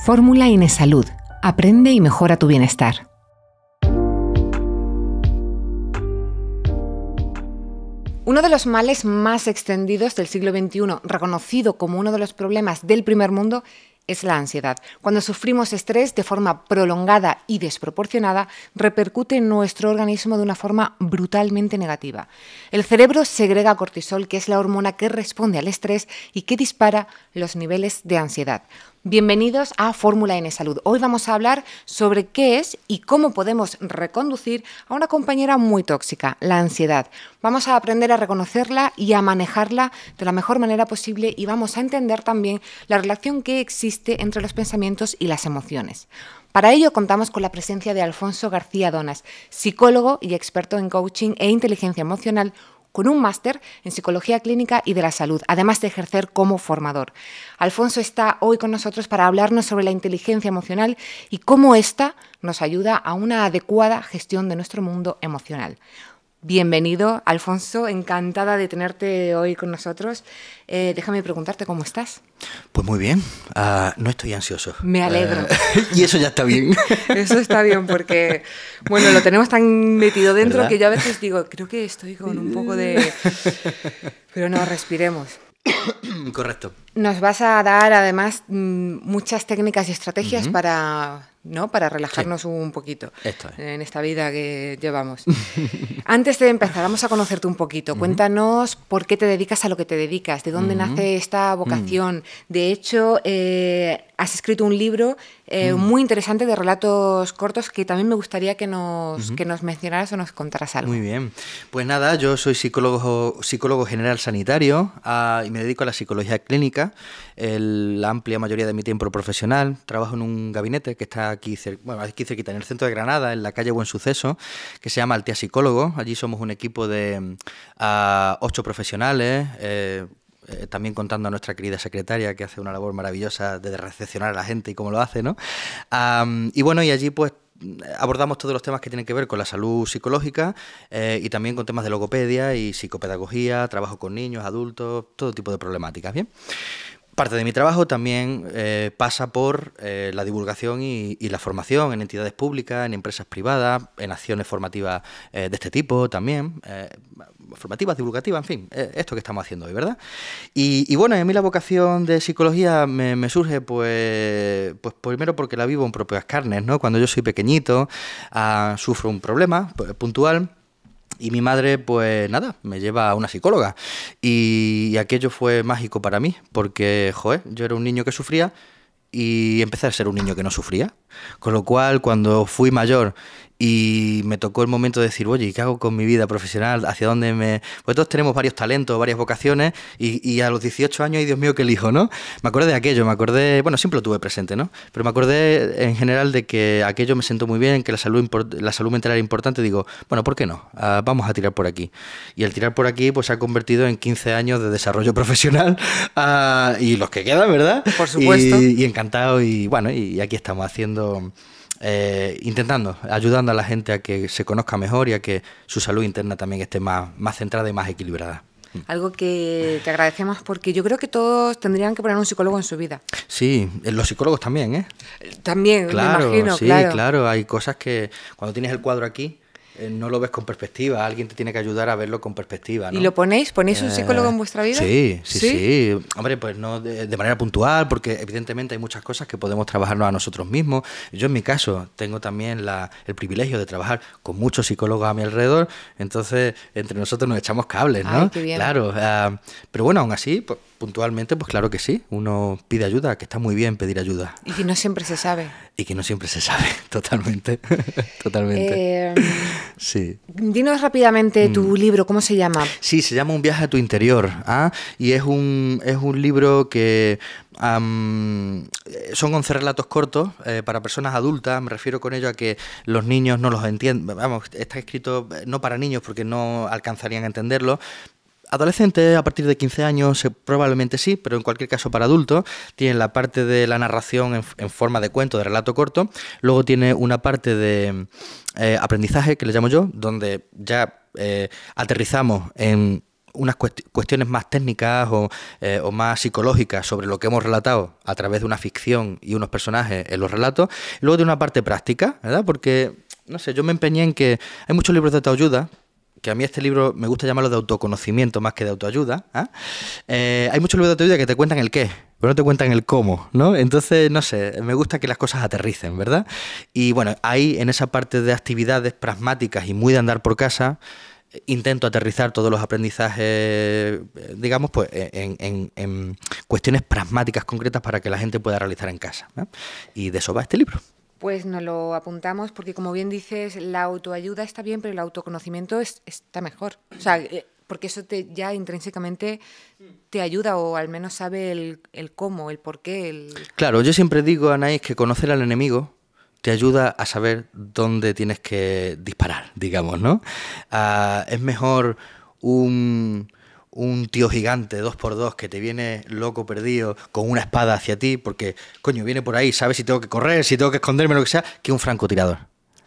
Fórmula Salud. Aprende y mejora tu bienestar. Uno de los males más extendidos del siglo XXI, reconocido como uno de los problemas del primer mundo, es la ansiedad. Cuando sufrimos estrés de forma prolongada y desproporcionada, repercute en nuestro organismo de una forma brutalmente negativa. El cerebro segrega cortisol, que es la hormona que responde al estrés y que dispara los niveles de ansiedad. Bienvenidos a Fórmula N Salud. Hoy vamos a hablar sobre qué es y cómo podemos reconducir a una compañera muy tóxica, la ansiedad. Vamos a aprender a reconocerla y a manejarla de la mejor manera posible y vamos a entender también la relación que existe entre los pensamientos y las emociones. Para ello contamos con la presencia de Alfonso García Donas, psicólogo y experto en coaching e inteligencia emocional, con un máster en psicología clínica y de la salud, además de ejercer como formador. Alfonso está hoy con nosotros para hablarnos sobre la inteligencia emocional y cómo ésta nos ayuda a una adecuada gestión de nuestro mundo emocional. Bienvenido, Alfonso, encantada de tenerte hoy con nosotros. Eh, déjame preguntarte cómo estás. Pues muy bien, ah, no estoy ansioso. Me alegro. Eh, y eso ya está bien. eso está bien porque, bueno, lo tenemos tan metido dentro que yo a veces digo, creo que estoy con un poco de... Pero no, respiremos. Correcto. Nos vas a dar además mm, muchas técnicas y estrategias para ¿no? Para relajarnos un poquito en esta vida que llevamos. Antes de empezar, vamos a conocerte un poquito. Cuéntanos por qué te dedicas a lo que te dedicas, de dónde nace esta mm. vocación. De hecho, eh, has escrito un libro eh, mm. muy interesante de relatos cortos que también me gustaría que nos, que nos mencionaras o nos contaras algo. Muy bien. Pues nada, yo soy psicólogo, psicólogo general sanitario ah, y me dedico a la psicología clínica la amplia mayoría de mi tiempo profesional. Trabajo en un gabinete que está aquí, bueno, aquí cerquita, en el centro de Granada, en la calle Buen Suceso, que se llama Altea Psicólogo. Allí somos un equipo de mm, ocho profesionales. Eh, eh, también contando a nuestra querida secretaria que hace una labor maravillosa de recepcionar a la gente y cómo lo hace, ¿no? y bueno, y allí pues mm, abordamos todos los temas que tienen que ver con la salud psicológica eh, y también con temas de logopedia y psicopedagogía, trabajo con niños, adultos, todo tipo de problemáticas. Bien, Parte de mi trabajo también eh, pasa por eh, la divulgación y, la formación en entidades públicas, en empresas privadas, en acciones formativas eh, de este tipo también, formativas, divulgativas, en fin, esto que estamos haciendo hoy, ¿verdad? Y, bueno, a mí la vocación de psicología me, surge pues, pues primero porque la vivo en propias carnes, ¿no? Cuando yo soy pequeñito, ah, sufro un problema pues, puntual y mi madre, pues nada, me lleva a una psicóloga. Y aquello fue mágico para mí, porque, joder, yo era un niño que sufría y empecé a ser un niño que no sufría. Con lo cual, cuando fui mayor y me tocó el momento de decir, oye, ¿qué hago con mi vida profesional? ¿Hacia dónde me...? Pues todos tenemos varios talentos, varias vocaciones y, a los 18 años, ay Dios mío, qué elijo, ¿no? Me acordé de aquello, me acordé, bueno, siempre lo tuve presente, ¿no? Pero me acordé en general de que aquello me sentó muy bien, que la salud, la salud mental era importante, digo, bueno, ¿por qué no? Ah, vamos a tirar por aquí. Y el tirar por aquí pues se ha convertido en 15 años de desarrollo profesional ah, y los que quedan, ¿verdad? Por supuesto. Y, y encantado y bueno, y aquí estamos haciendo... Eh, intentando, ayudando a la gente a que se conozca mejor y a que su salud interna también esté más, más centrada y más equilibrada. Mm. Algo que te agradecemos porque yo creo que todos tendrían que poner un psicólogo en su vida. Sí, eh, los psicólogos también, ¿eh? También, claro, me imagino, sí, claro. Hay cosas que cuando tienes el cuadro aquí, eh, no lo ves con perspectiva, alguien te tiene que ayudar a verlo con perspectiva. ¿no? ¿Y lo ponéis? ¿Ponéis un eh, psicólogo en vuestra vida? Sí, sí, sí. Hombre, pues no de, manera puntual, porque evidentemente hay muchas cosas que podemos trabajarnos a nosotros mismos. Yo en mi caso tengo también la, el privilegio de trabajar con muchos psicólogos a mi alrededor, entonces entre nosotros nos echamos cables, ¿no? Claro, ah, pero bueno, aún así, pues, puntualmente, pues claro que sí, uno pide ayuda, que está muy bien pedir ayuda. Y que no siempre se sabe. Y que no siempre se sabe, totalmente, totalmente. Eh, Sí. Dinos rápidamente tu mm. libro, ¿cómo se llama? Sí, se llama Un viaje a tu interior. ¿ah? Y es un, es un libro que eh, son 11 relatos cortos eh, para personas adultas. Me refiero con ello a que los niños no los entienden. Vamos, está escrito eh, no para niños porque no alcanzarían a entenderlo, adolescentes a partir de 15 años probablemente sí, pero en cualquier caso para adultos. Tiene la parte de la narración en forma de cuento, de relato corto. Luego tiene una parte de, eh, aprendizaje, que le llamo yo, donde ya eh, aterrizamos en unas cuestiones más técnicas eh, o, más psicológicas sobre lo que hemos relatado a través de una ficción y unos personajes en los relatos, luego de una parte práctica, ¿verdad? Porque, no sé, yo me empeñé en que hay muchos libros de autoayuda, que a mí este libro me gusta llamarlo de autoconocimiento más que de autoayuda, ¿ah? hay muchos libros de autoayuda que te cuentan el qué, pero no te cuentan el cómo, ¿no? Entonces, no sé, me gusta que las cosas aterricen, ¿verdad? Y bueno, ahí en esa parte de actividades pragmáticas y muy de andar por casa, eh, intento aterrizar todos los aprendizajes, eh, digamos, pues e-, en, cuestiones pragmáticas concretas para que la gente pueda realizar en casa. Y de eso va este libro. Pues nos lo apuntamos porque, como bien dices, la autoayuda está bien, pero el autoconocimiento está mejor. O sea, eh, porque eso te, ya intrínsecamente te ayuda o al menos sabe el, cómo, el por qué. Claro, yo siempre digo, Anaís, que conocer al enemigo te ayuda a saber dónde tienes que disparar, digamos, ¿no? Ah, es mejor un, un tío gigante, dos por dos, que te viene loco perdido con una espada hacia ti, porque, coño, viene por ahí, sabe si tengo que correr, si tengo que esconderme, lo que sea, que un francotirador.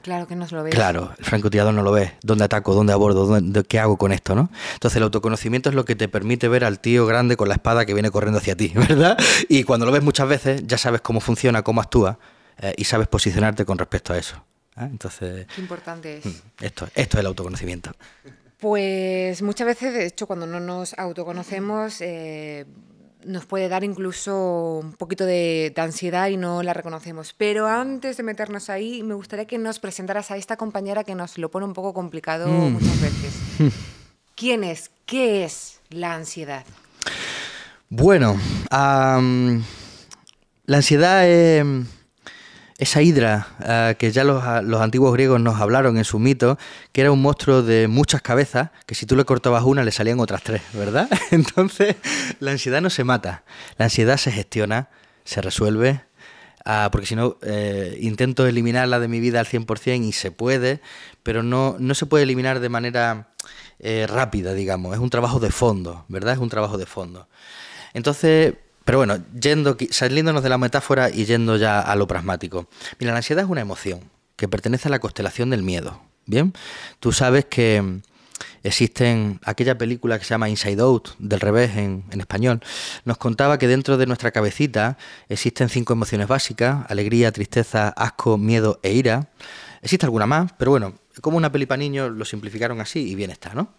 Claro que no lo ves. Claro, el francotirador no lo ves. ¿Dónde ataco? ¿Dónde abordo? ¿Qué hago con esto? ¿no? Entonces el autoconocimiento es lo que te permite ver al tío grande con la espada que viene corriendo hacia ti, ¿verdad? Y cuando lo ves muchas veces ya sabes cómo funciona, cómo actúa eh, y sabes posicionarte con respecto a eso. ¿eh? Entonces, Qué importante es. Mm, esto, esto es el autoconocimiento. Pues muchas veces, de hecho, cuando no nos autoconocemos, eh, nos puede dar incluso un poquito de, ansiedad y no la reconocemos. Pero antes de meternos ahí, me gustaría que nos presentaras a esta compañera que nos lo pone un poco complicado mm. muchas veces. ¿Quién es? ¿Qué es la ansiedad? Bueno, la ansiedad es... Em, esa hidra eh, que ya los, antiguos griegos nos hablaron en su mito, que era un monstruo de muchas cabezas, que si tú le cortabas una le salían otras tres, ¿verdad? Entonces, la ansiedad no se mata, la ansiedad se gestiona, se resuelve, ah, porque si no, eh, intento eliminarla de mi vida al 100% y se puede, pero no, no se puede eliminar de manera eh, rápida, digamos. Es un trabajo de fondo, ¿verdad? Es un trabajo de fondo. Entonces, pero bueno, yendo, saliéndonos de la metáfora y yendo ya a lo pragmático. Mira, la ansiedad es una emoción que pertenece a la constelación del miedo. Bien, tú sabes que existen aquella película que se llama Inside Out, del revés en, en, español, nos contaba que dentro de nuestra cabecita existen cinco emociones básicas, alegría, tristeza, asco, miedo e ira. Existe alguna más, pero bueno, como una peli para niños lo simplificaron así y bien está, ¿no?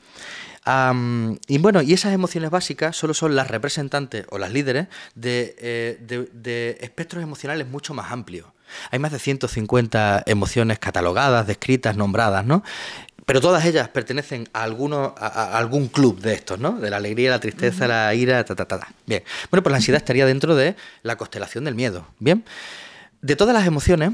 y bueno, y esas emociones básicas solo son las representantes o las líderes de, eh, espectros emocionales mucho más amplios. Hay más de 150 emociones catalogadas, descritas, nombradas, ¿no? Pero todas ellas pertenecen a, alguno, a, algún club de estos, ¿no? De la alegría, la tristeza, la ira, ta, ta, ta, ta, Bien. Bueno, pues la ansiedad estaría dentro de la constelación del miedo. Bien. De todas las emociones,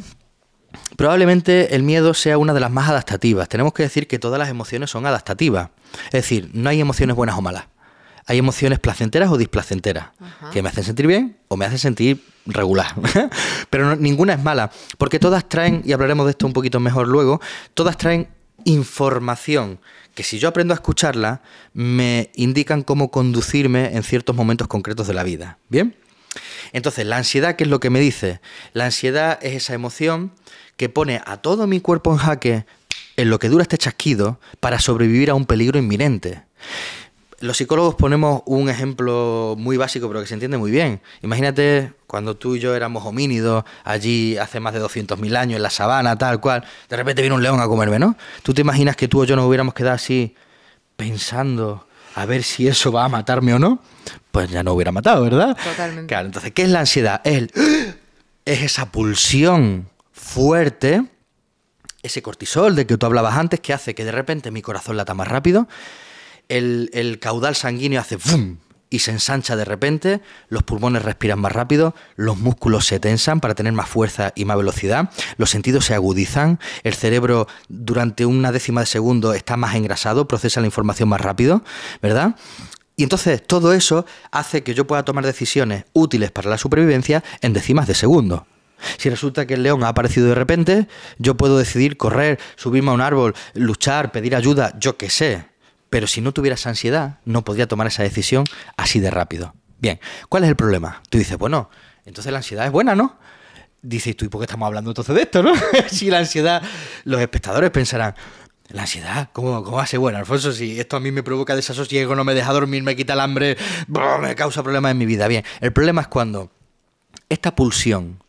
Probablemente el miedo sea una de las más adaptativas. Tenemos que decir que todas las emociones son adaptativas. Es decir, no hay emociones buenas o malas. Hay emociones placenteras o displacenteras, que me hacen sentir bien o me hacen sentir regular. Pero ninguna es mala, porque todas traen, y hablaremos de esto un poquito mejor luego, todas traen información que si yo aprendo a escucharla, me indican cómo conducirme en ciertos momentos concretos de la vida. ¿Bien? Entonces, la ansiedad, ¿qué es lo que me dice? La ansiedad es esa emoción que pone a todo mi cuerpo en jaque en lo que dura este chasquido para sobrevivir a un peligro inminente. Los psicólogos ponemos un ejemplo muy básico, pero que se entiende muy bien. Imagínate cuando tú y yo éramos homínidos, allí hace más de 200.000 años, en la sabana, tal cual, de repente viene un león a comerme, ¿no? ¿Tú te imaginas que tú o yo nos hubiéramos quedado así pensando a ver si eso va a matarme o no? pues ya no hubiera matado, ¿verdad? Totalmente. Claro, entonces, ¿qué es la ansiedad? Es, el, ¡ah! es esa pulsión fuerte, ese cortisol de que tú hablabas antes, que hace que de repente mi corazón lata más rápido, el, el caudal sanguíneo hace ¡fum! y se ensancha de repente, los pulmones respiran más rápido, los músculos se tensan para tener más fuerza y más velocidad, los sentidos se agudizan, el cerebro durante una décima de segundo está más engrasado, procesa la información más rápido, ¿verdad? Y entonces todo eso hace que yo pueda tomar decisiones útiles para la supervivencia en décimas de segundo. Si resulta que el león ha aparecido de repente, yo puedo decidir correr, subirme a un árbol, luchar, pedir ayuda, yo qué sé. Pero si no tuviera esa ansiedad, no podría tomar esa decisión así de rápido. Bien, ¿cuál es el problema? Tú dices, bueno, entonces la ansiedad es buena, ¿no? Dices tú, ¿y por qué estamos hablando entonces de esto, no? si la ansiedad, los espectadores pensarán, la ansiedad, ¿cómo, cómo hace? Bueno, Alfonso, si esto a mí me provoca desasosiego, no me deja dormir, me quita el hambre, me causa problemas en mi vida. Bien, el problema es cuando esta pulsión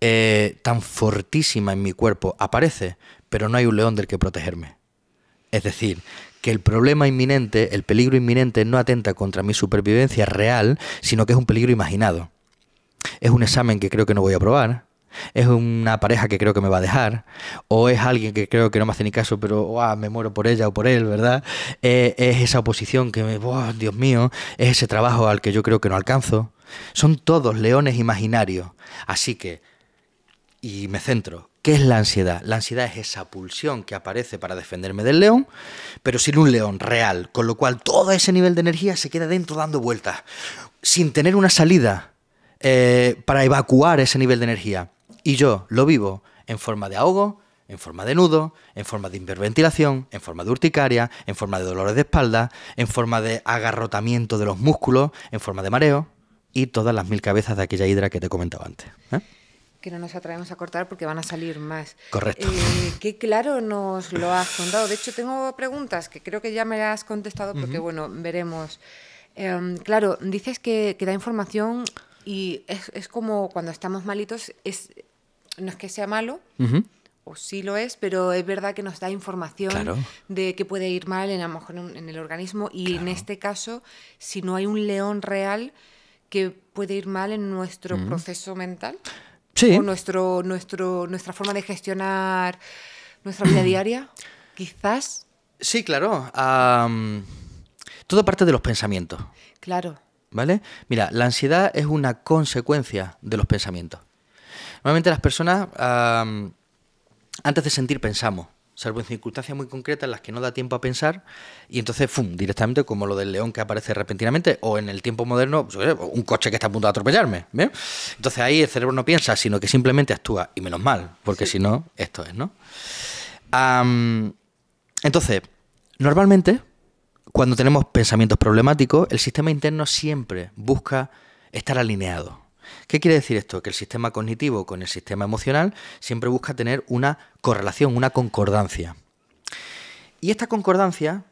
eh, tan fortísima en mi cuerpo aparece, pero no hay un león del que protegerme. Es decir, que el problema inminente, el peligro inminente no atenta contra mi supervivencia real, sino que es un peligro imaginado. Es un examen que creo que no voy a aprobar es una pareja que creo que me va a dejar, o es alguien que creo que no me hace ni caso, pero me muero por ella o por él, ¿verdad? Eh, es esa oposición que me, Dios mío, es ese trabajo al que yo creo que no alcanzo. Son todos leones imaginarios. Así que, y me centro, ¿qué es la ansiedad? La ansiedad es esa pulsión que aparece para defenderme del león, pero sin un león real, con lo cual todo ese nivel de energía se queda dentro dando vueltas, sin tener una salida. Eh, para evacuar ese nivel de energía y yo lo vivo en forma de ahogo, en forma de nudo, en forma de hiperventilación, en forma de urticaria, en forma de dolores de espalda, en forma de agarrotamiento de los músculos, en forma de mareo y todas las mil cabezas de aquella hidra que te comentaba antes. ¿eh? que no nos atrevemos a cortar porque van a salir más. Correcto. Eh, que claro nos lo has contado. De hecho, tengo preguntas que creo que ya me las has contestado porque, bueno, veremos. Em, claro, dices que, da información y es, es, como cuando estamos malitos, es, no es que sea malo, o sí lo es, pero es verdad que nos da información de que puede ir mal en, a en, el organismo y en este caso, si no hay un león real que puede ir mal en nuestro proceso mental o nuestro, nuestra forma de gestionar nuestra vida diaria, quizás. Sí, claro. todo parte de los pensamientos. Claro. ¿Vale? Mira, la ansiedad es una consecuencia de los pensamientos. Normalmente las personas, antes de sentir, pensamos, salvo en circunstancias muy concretas en las que no da tiempo a pensar, y entonces, ¡fum!, directamente, como lo del león que aparece repentinamente, o en el tiempo moderno, pues, un coche que está a punto de atropellarme. Entonces ahí el cerebro no piensa, sino que simplemente actúa, y menos mal, porque si no, esto es, ¿no? entonces, normalmente, cuando tenemos pensamientos problemáticos, el sistema interno siempre busca estar alineado. ¿Qué quiere decir esto? Que el sistema cognitivo con el sistema emocional siempre busca tener una correlación, una concordancia. Y esta concordancia,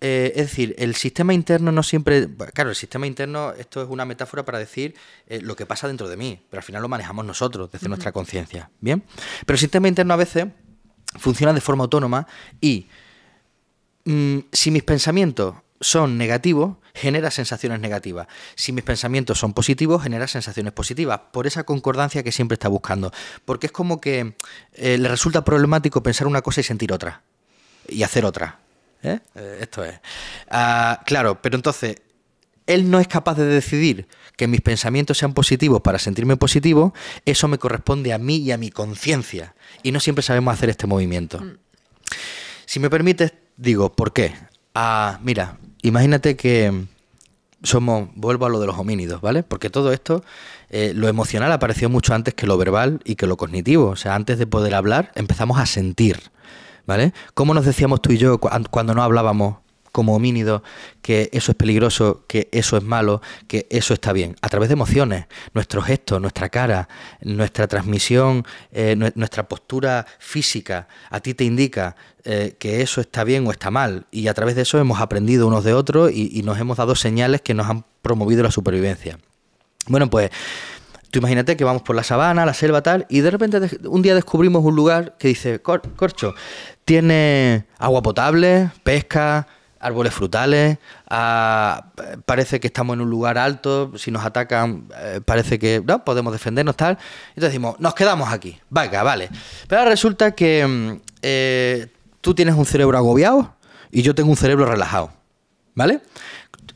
eh, es decir, el sistema interno no siempre. Claro, el sistema interno, esto es una metáfora para decir eh, lo que pasa dentro de mí, pero al final lo manejamos nosotros desde nuestra conciencia. ¿Bien? Pero el sistema interno a veces funciona de forma autónoma y mm, si mis pensamientos son negativos, genera sensaciones negativas. Si mis pensamientos son positivos, genera sensaciones positivas, por esa concordancia que siempre está buscando. Porque es como que eh, le resulta problemático pensar una cosa y sentir otra, y hacer otra. ¿eh? Eh, esto es. Ah, claro, pero entonces, él no es capaz de decidir que mis pensamientos sean positivos para sentirme positivo, eso me corresponde a mí y a mi conciencia. Y no siempre sabemos hacer este movimiento. Mm. Si me permites, digo, ¿por qué? Ah, mira, imagínate que somos, vuelvo a lo de los homínidos, ¿vale? Porque todo esto, eh, lo emocional apareció mucho antes que lo verbal y que lo cognitivo. O sea, antes de poder hablar, empezamos a sentir, ¿vale? ¿Cómo nos decíamos tú y yo cuando no hablábamos? como homínidos que eso es peligroso, que eso es malo, que eso está bien. A través de emociones, nuestro gesto, nuestra cara, nuestra transmisión, eh, nuestra postura física, a ti te indica eh, que eso está bien o está mal. Y a través de eso hemos aprendido unos de otros y, nos hemos dado señales que nos han promovido la supervivencia. Bueno, pues tú imagínate que vamos por la sabana, la selva tal, y de repente un día descubrimos un lugar que dice, corcho, tiene agua potable, pesca, árboles frutales, parece que estamos en un lugar alto, si nos atacan eh, parece que no, podemos defendernos tal. Entonces decimos, nos quedamos aquí, venga, vale. Pero resulta que mm, eh, tú tienes un cerebro agobiado y yo tengo un cerebro relajado, ¿vale?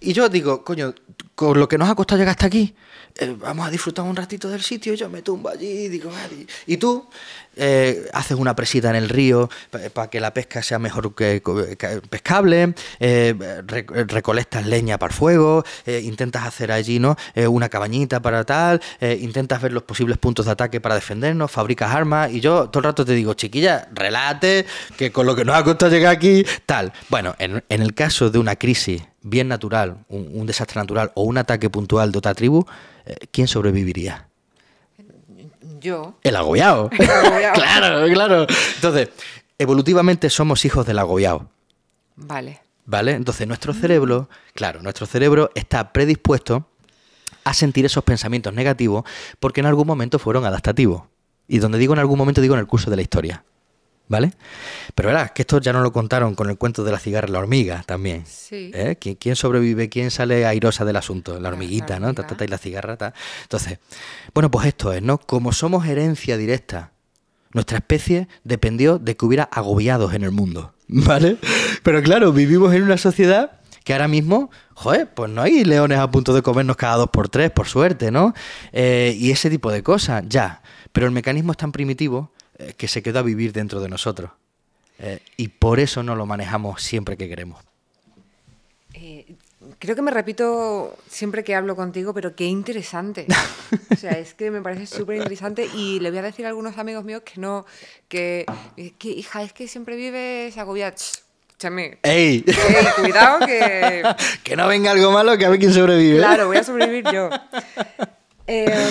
Y yo digo, coño, con lo que nos ha costado llegar hasta aquí, eh, vamos a disfrutar un ratito del sitio, yo me tumbo allí y digo, y tú eh, haces una presita en el río para eh, que la pesca sea mejor que, pescable, recolectas leña para fuego, intentas hacer allí ¿no? una cabañita para tal, intentas ver los posibles puntos de ataque para defendernos, fabricas armas y yo todo el rato te digo, chiquilla, relate, que con lo que nos ha costado llegar aquí, tal. Bueno, en, en el caso de una crisis bien natural, un, desastre natural o un ataque puntual de otra tribu, eh, ¿quién sobreviviría? Yo. El agobiado. El claro, claro. Entonces, evolutivamente somos hijos del agobiado. Vale. ¿Vale? Entonces, nuestro mm. cerebro, claro, nuestro cerebro está predispuesto a sentir esos pensamientos negativos porque en algún momento fueron adaptativos. Y donde digo en algún momento, digo en el curso de la historia. ¿vale? Pero verás que esto ya no lo contaron con el cuento de la cigarra la hormiga también. Sí. ¿eh? ¿Quién, sobrevive? ¿Quién sale airosa del asunto? La hormiguita, ¿no? y la cigarra. Entonces, bueno, pues esto es, ¿no? Como somos herencia directa, nuestra especie dependió de que hubiera agobiados en el mundo, ¿vale? Pero claro, vivimos en una sociedad que ahora mismo, joder, pues no hay leones a punto de comernos cada dos por tres, por suerte, ¿no? Eh, y ese tipo de cosas, ya. Pero el mecanismo es tan primitivo eh, que se queda a vivir dentro de nosotros. Eh, y por eso no lo manejamos siempre que queremos. Eh, creo que me repito siempre que hablo contigo, pero qué interesante. O sea, es que me parece súper interesante y le voy a decir a algunos amigos míos que no, que, que hija, es que siempre vives agobiada. Chame. ¡Ey! Cuidado que... que no venga algo malo, que a ver quién sobrevive. Claro, voy a sobrevivir yo. Eh,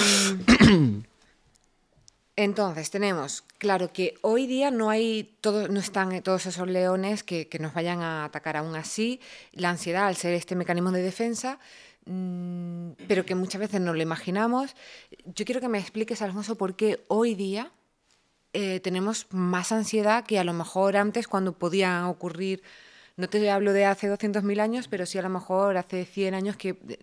entonces, tenemos, claro que hoy día no hay todo, no están eh, todos esos leones que, nos vayan a atacar aún así. La ansiedad, al ser este mecanismo de defensa, mm, pero que muchas veces no lo imaginamos. Yo quiero que me expliques, Alfonso, por qué hoy día eh, tenemos más ansiedad que a lo mejor antes cuando podía ocurrir, no te hablo de hace 200.000 años, pero sí a lo mejor hace 100 años que... Eh,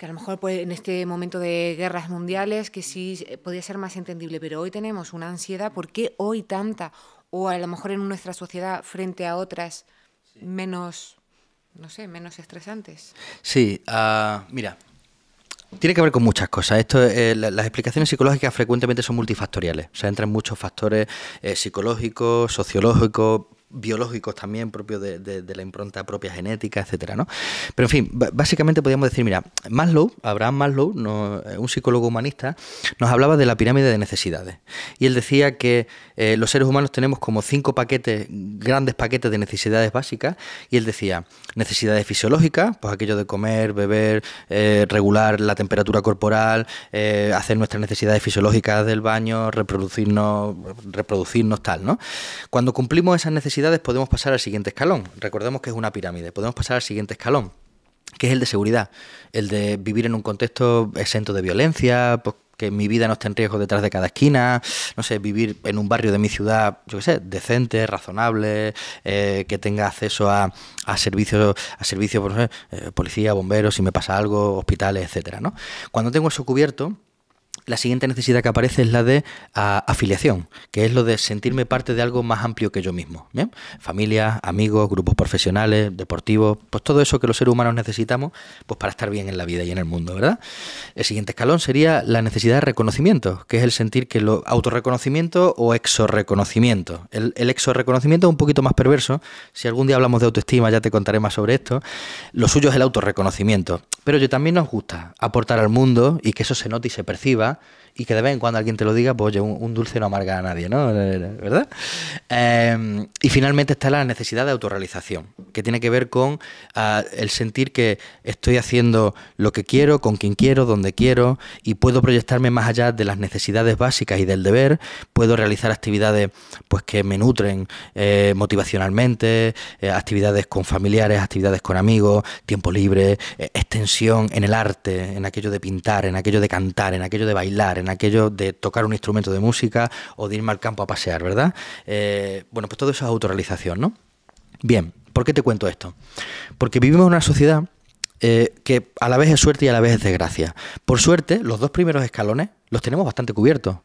que a lo mejor pues, en este momento de guerras mundiales, que sí eh, podría ser más entendible, pero hoy tenemos una ansiedad, ¿por qué hoy tanta? O a lo mejor en nuestra sociedad frente a otras menos, no sé, menos estresantes. Sí, ah, mira, tiene que ver con muchas cosas. Esto, eh, las explicaciones psicológicas frecuentemente son multifactoriales. O sea, entran muchos factores eh, psicológicos, sociológicos, biológicos también propios de, la impronta propia genética, etcétera, ¿no? Pero en fin, básicamente podríamos decir, mira, Maslow, Abraham Maslow, eh, un psicólogo humanista, nos hablaba de la pirámide de necesidades. Y él decía que eh, los seres humanos tenemos como cinco paquetes, grandes paquetes de necesidades básicas, y él decía, necesidades fisiológicas, pues aquello de comer, beber, eh, regular la temperatura corporal, hacer nuestras necesidades fisiológicas del baño, reproducirnos, reproducirnos tal, ¿no? Cuando cumplimos esas necesidades podemos pasar al siguiente escalón. Recordemos que es una pirámide. Podemos pasar al siguiente escalón, que es el de seguridad, el de vivir en un contexto exento de violencia, pues, que mi vida no esté en riesgo detrás de cada esquina, no sé, vivir en un barrio de mi ciudad, yo qué sé, decente, razonable, eh, que tenga acceso a, servicios, a servicios, por pues, eh, policía, bomberos, si me pasa algo, hospitales, etcétera, ¿no? Cuando tengo eso cubierto, la siguiente necesidad que aparece es la de ah, afiliación, que es lo de sentirme parte de algo más amplio que yo mismo. ¿bien? amigos, grupos profesionales, deportivos, pues todo eso que los seres humanos necesitamos pues para estar bien en la vida y en el mundo, ¿verdad? El siguiente escalón sería la necesidad de reconocimiento, que es el sentir que lo autorreconocimiento o exorreconocimiento. El, el exorreconocimiento es un poquito más perverso. Si algún día hablamos de autoestima, ya te contaré más sobre esto. Lo suyo es el autorreconocimiento. Pero yo también nos gusta aportar al mundo y que eso se note y se perciba y que de vez en cuando alguien te lo diga, pues oye, un, dulce no amarga a nadie, ¿no? ¿Verdad? Em, y finalmente está la necesidad de autorrealización, que tiene que ver con ah, el sentir que estoy haciendo lo que quiero, con quien quiero, donde quiero, y puedo proyectarme más allá de las necesidades básicas y del deber, puedo realizar actividades pues que me nutren eh, motivacionalmente, eh, actividades con familiares, actividades con amigos, tiempo libre, eh, extensión en el arte, en aquello de pintar, en aquello de cantar, en aquello de bailar, en aquello de tocar un instrumento de música o de irme al campo a pasear, ¿verdad? Eh, bueno, pues todo eso es autorrealización, ¿no? Bien, ¿por qué te cuento esto? Porque vivimos en una sociedad eh, que a la vez es suerte y a la vez es desgracia. Por suerte, los dos primeros escalones los tenemos bastante cubiertos.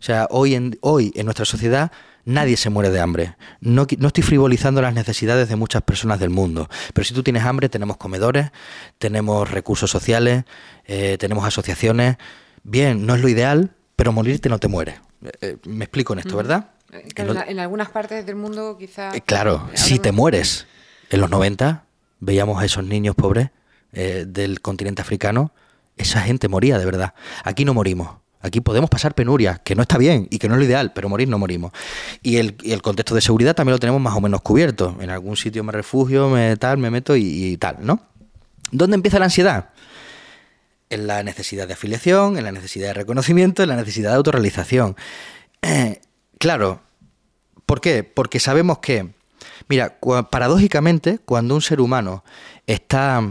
O sea, hoy en, hoy en nuestra sociedad nadie se muere de hambre. No, no, estoy frivolizando las necesidades de muchas personas del mundo, pero si tú tienes hambre, tenemos comedores, tenemos recursos sociales, eh, tenemos asociaciones, bien, no es lo ideal, pero morirte no te muere. Eh, eh, me explico en esto, ¿verdad? Eh, en, algunas partes del mundo quizás... claro, si te mueres. En los 90 veíamos a esos niños pobres del continente africano, esa gente moría de verdad. Aquí no morimos. Aquí podemos pasar penurias, que no está bien y que no es lo ideal, pero morir no morimos. Y el, contexto de seguridad también lo tenemos más o menos cubierto. En algún sitio me refugio, me me meto y tal, ¿no? ¿Dónde empieza la ansiedad? en la necesidad de afiliación, en la necesidad de reconocimiento, en la necesidad de autorrealización. claro, ¿por qué? Porque sabemos que, mira, paradójicamente, cuando un ser humano está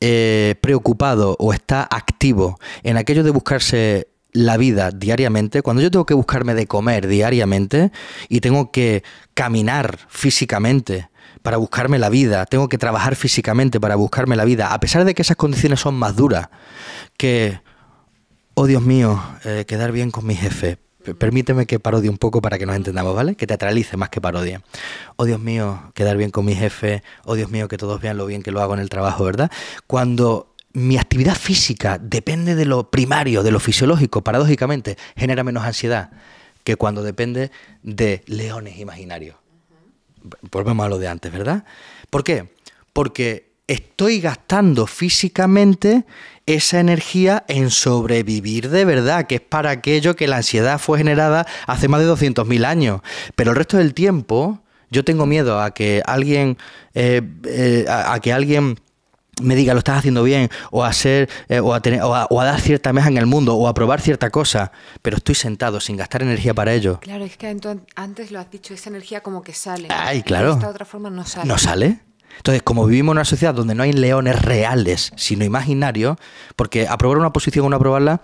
eh, preocupado o está activo en aquello de buscarse la vida diariamente, cuando yo tengo que buscarme de comer diariamente y tengo que caminar físicamente para buscarme la vida, tengo que trabajar físicamente para buscarme la vida, a pesar de que esas condiciones son más duras que, oh Dios mío, eh, quedar bien con mi jefe. Permíteme que parodie un poco para que nos entendamos, ¿vale? Que te atralice más que parodie. Oh Dios mío, quedar bien con mi jefe. Oh Dios mío, que todos vean lo bien que lo hago en el trabajo, ¿verdad? Cuando mi actividad física depende de lo primario, de lo fisiológico, paradójicamente, genera menos ansiedad que cuando depende de leones imaginarios volvemos a lo de antes, ¿verdad? ¿Por qué? Porque estoy gastando físicamente esa energía en sobrevivir de verdad, que es para aquello que la ansiedad fue generada hace más de 200.000 años. Pero el resto del tiempo yo tengo miedo a que alguien, eh, eh, a que alguien me diga lo estás haciendo bien o a eh, o, tener, o, a, dar cierta meja en el mundo o a probar cierta cosa, pero estoy sentado sin gastar energía para ello. Claro, es que antes lo has dicho, esa energía como que sale. Ay, claro. De otra forma no sale. No sale. Entonces, como vivimos en una sociedad donde no hay leones reales, sino imaginarios, porque aprobar una posición o no aprobarla,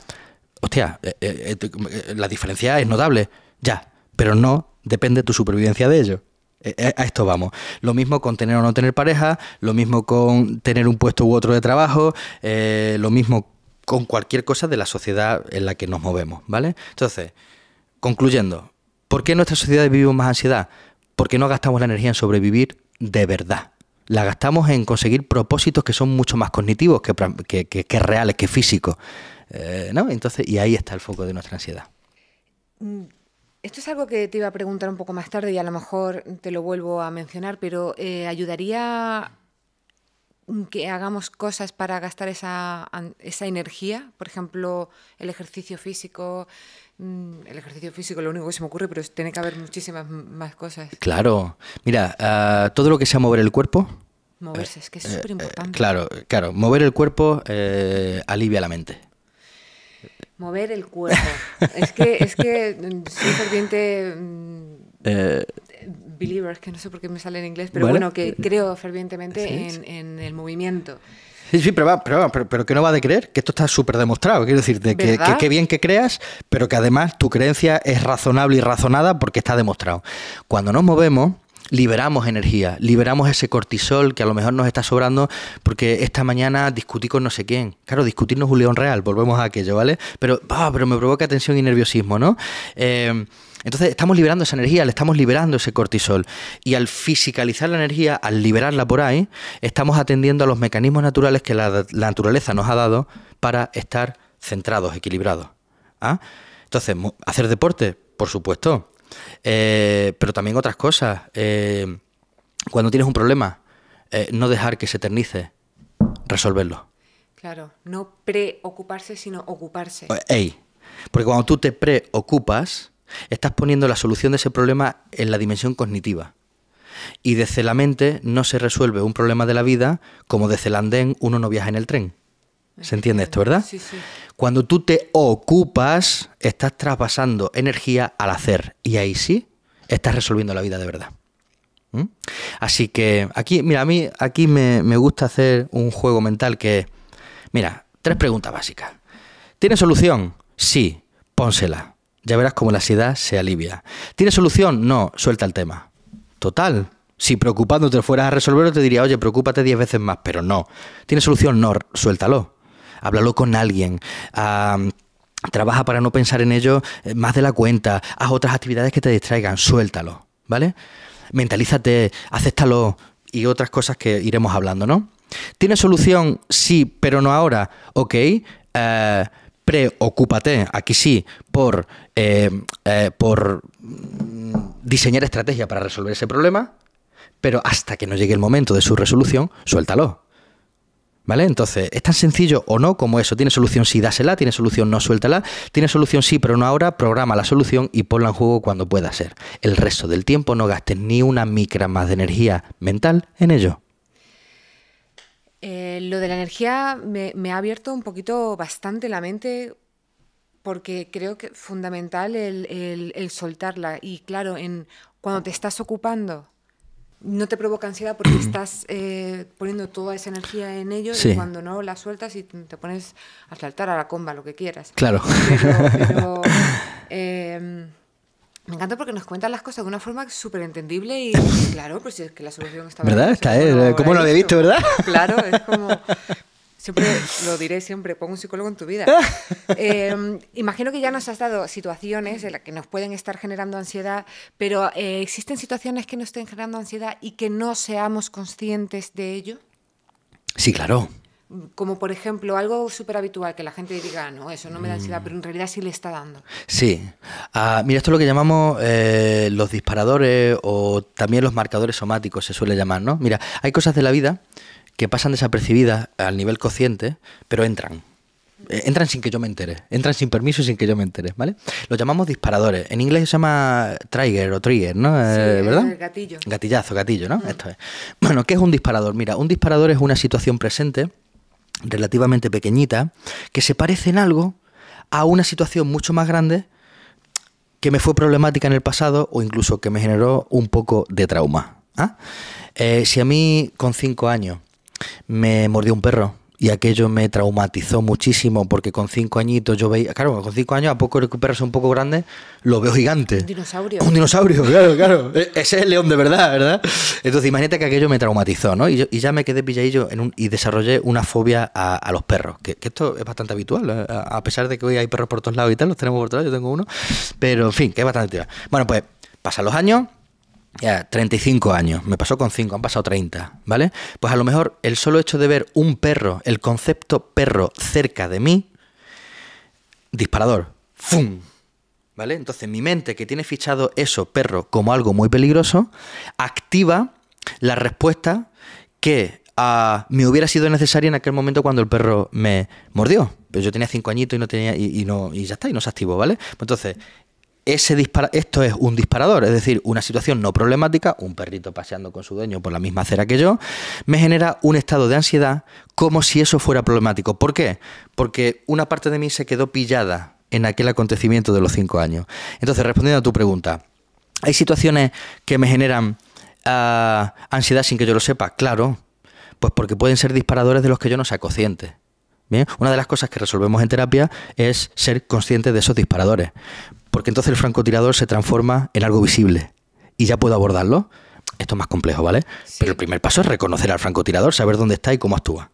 hostia, eh, eh, la diferencia es notable, ya, pero no depende tu supervivencia de ello. Eh, eh, a esto vamos. Lo mismo con tener o no tener pareja, lo mismo con tener un puesto u otro de trabajo, eh, lo mismo con cualquier cosa de la sociedad en la que nos movemos, ¿vale? Entonces, concluyendo, ¿por qué en nuestra sociedad vivimos más ansiedad? Porque no gastamos la energía en sobrevivir de verdad. La gastamos en conseguir propósitos que son mucho más cognitivos que, reales, que físicos. ¿no? Entonces, y ahí está el foco de nuestra ansiedad. Mm, esto es algo que te iba a preguntar un poco más tarde y a lo mejor te lo vuelvo a mencionar, pero eh, ¿ayudaría que hagamos cosas para gastar esa, esa, energía, por ejemplo, el ejercicio físico. Mm, el ejercicio físico, lo único que se me ocurre, pero tiene que haber muchísimas más cosas. Claro, mira, ah, todo lo que sea mover el cuerpo. Moverse, es que es eh, eh, súper importante. claro, claro, mover el cuerpo alivia la mente. Mover el cuerpo. es que, es que mm, soy ferviente. Mm, eh, believer, que no sé por qué me sale en inglés, pero bueno, que creo fervientemente en, el movimiento. Sí, sí, pero, va, pero, pero, pero, que no va de creer, que esto está súper demostrado. Quiero decir, que, qué bien que creas, pero que además tu creencia es razonable y razonada porque está demostrado. Cuando nos movemos, liberamos energía, liberamos ese cortisol que a lo mejor nos está sobrando porque esta mañana discutí con no sé quién. Claro, discutirnos un león real, volvemos a aquello, ¿vale? Pero, ah, pero me provoca tensión y nerviosismo, ¿no? Em, entonces estamos liberando esa energía, le estamos liberando ese cortisol. Y al fisicalizar la energía, al liberarla por ahí, estamos atendiendo a los mecanismos naturales que la, la naturaleza nos ha dado para estar centrados, equilibrados. ¿Ah? Entonces, hacer deporte, por supuesto. Eh, pero también otras cosas. Eh, cuando tienes un problema, eh, no dejar que se eternice, resolverlo. Claro, no preocuparse, sino ocuparse. Ey, porque cuando tú te preocupas, estás poniendo la solución de ese problema en la dimensión cognitiva. Y desde la mente no se resuelve un problema de la vida como desde el andén uno no viaja en el tren. ¿Se entiende esto, verdad? Sí, sí. Cuando tú te ocupas, estás traspasando energía al hacer. Y ahí sí, estás resolviendo la vida de verdad. ¿Mm? Así que aquí, mira, a mí aquí me, gusta hacer un juego mental que. Mira, tres preguntas básicas. ¿Tiene solución? Sí, pónsela. Ya verás cómo la ansiedad se alivia. ¿Tiene solución? No, suelta el tema. Total, si preocupándote fueras a resolverlo, te diría, oye, preocúpate diez veces más, pero no. ¿Tiene solución? No, suéltalo háblalo con alguien. trabaja para no pensar en ello eh, más de la cuenta, haz otras actividades que te distraigan, suéltalo, ¿vale? Mentalízate, acéptalo y otras cosas que iremos hablando, ¿no? ¿Tiene solución? Sí, pero no ahora. Ok. Eh, preocúpate, aquí sí, por, eh, por mm, diseñar estrategia para resolver ese problema, pero hasta que no llegue el momento de su resolución, suéltalo. Entonces, es tan sencillo o no como eso. Tiene solución sí, dásela, tiene solución no, suéltala, tiene solución sí, pero no ahora, programa la solución y ponla en juego cuando pueda ser. El resto del tiempo no gastes ni una micra más de energía mental en ello. Eh, lo de la energía me, ha abierto un poquito bastante la mente porque creo que es fundamental el, el soltarla. Y claro, en, cuando te estás ocupando no te provoca ansiedad porque estás eh, poniendo toda esa energía en ellos y cuando no la sueltas y te pones a saltar a la comba, lo que quieras. Claro. Pero, em, me encanta porque nos cuentan las cosas de una forma súper entendible y claro, pues es que la solución está... ¿Verdad? Está, pues ¿eh? ¿Cómo lo había visto, verdad? Claro, es como... siempre lo diré siempre, pon un psicólogo en tu vida. Em, imagino que ya nos has dado situaciones en las que nos pueden estar generando ansiedad, pero eh, ¿existen situaciones que nos estén generando ansiedad y que no seamos conscientes de ello? Sí, claro. Como por ejemplo, algo súper habitual que la gente diga, no, eso no me da ansiedad, mm. pero en realidad sí le está dando. Sí. Ah, mira, esto es lo que llamamos eh, los disparadores o también los marcadores somáticos, se suele llamar, ¿no? Mira, hay cosas de la vida que pasan desapercibidas al nivel consciente, pero entran. Eh, entran sin que yo me entere, entran sin permiso y sin que yo me entere, ¿vale? Los llamamos disparadores. En inglés se llama trigger o trigger, ¿no? Eh, ¿Verdad? Gatillo. Gatillazo, gatillo, ¿no? Bueno, ¿qué es un disparador? Mira, un disparador es una situación presente, relativamente pequeñita, que se parece en algo a una situación mucho más grande que me fue problemática en el pasado o incluso que me generó un poco de trauma. ¿ah? Eh, si a mí con cinco años me mordió un perro y aquello me traumatizó muchísimo porque con cinco añitos yo veía, claro, con cinco años a poco que un perro un poco grande, lo veo gigante. Un dinosaurio. Un dinosaurio, claro, claro. E-, ese es el león de verdad, ¿verdad? Entonces imagínate que aquello me traumatizó, ¿no? Y, yo, y ya me quedé pilladillo en un, y desarrollé una fobia a, los perros, que, esto es bastante habitual, ¿eh? a, pesar de que hoy hay perros por todos lados y tal, los tenemos por todos lados, yo tengo uno, pero en fin, que es bastante habitual. Bueno, pues pasan los años ya, 35 años, me pasó con 5, han pasado 30, ¿vale? Pues a lo mejor el solo hecho de ver un perro, el concepto perro cerca de mí, disparador, ¡fum! ¿Vale? Entonces mi mente que tiene fichado eso, perro, como algo muy peligroso, activa la respuesta que ah, me hubiera sido necesaria en aquel momento cuando el perro me mordió. Pero pues yo tenía 5 añitos y no tenía no y ya está, y no se activó, ¿vale? Pues entonces, ese dispara esto es un disparador, es decir, una situación no problemática, un perrito paseando con su dueño por la misma acera que yo, me genera un estado de ansiedad como si eso fuera problemático. ¿Por qué? Porque una parte de mí se quedó pillada en aquel acontecimiento de los cinco años. Entonces, respondiendo a tu pregunta, ¿hay situaciones que me generan ah, ansiedad sin que yo lo sepa? Claro, pues porque pueden ser disparadores de los que yo no sea consciente. Bien, una de las cosas que resolvemos en terapia es ser consciente de esos disparadores porque entonces el francotirador se transforma en algo visible y ya puedo abordarlo. Esto es más complejo, ¿vale? Pero el primer paso es reconocer al francotirador, saber dónde está y cómo actúa.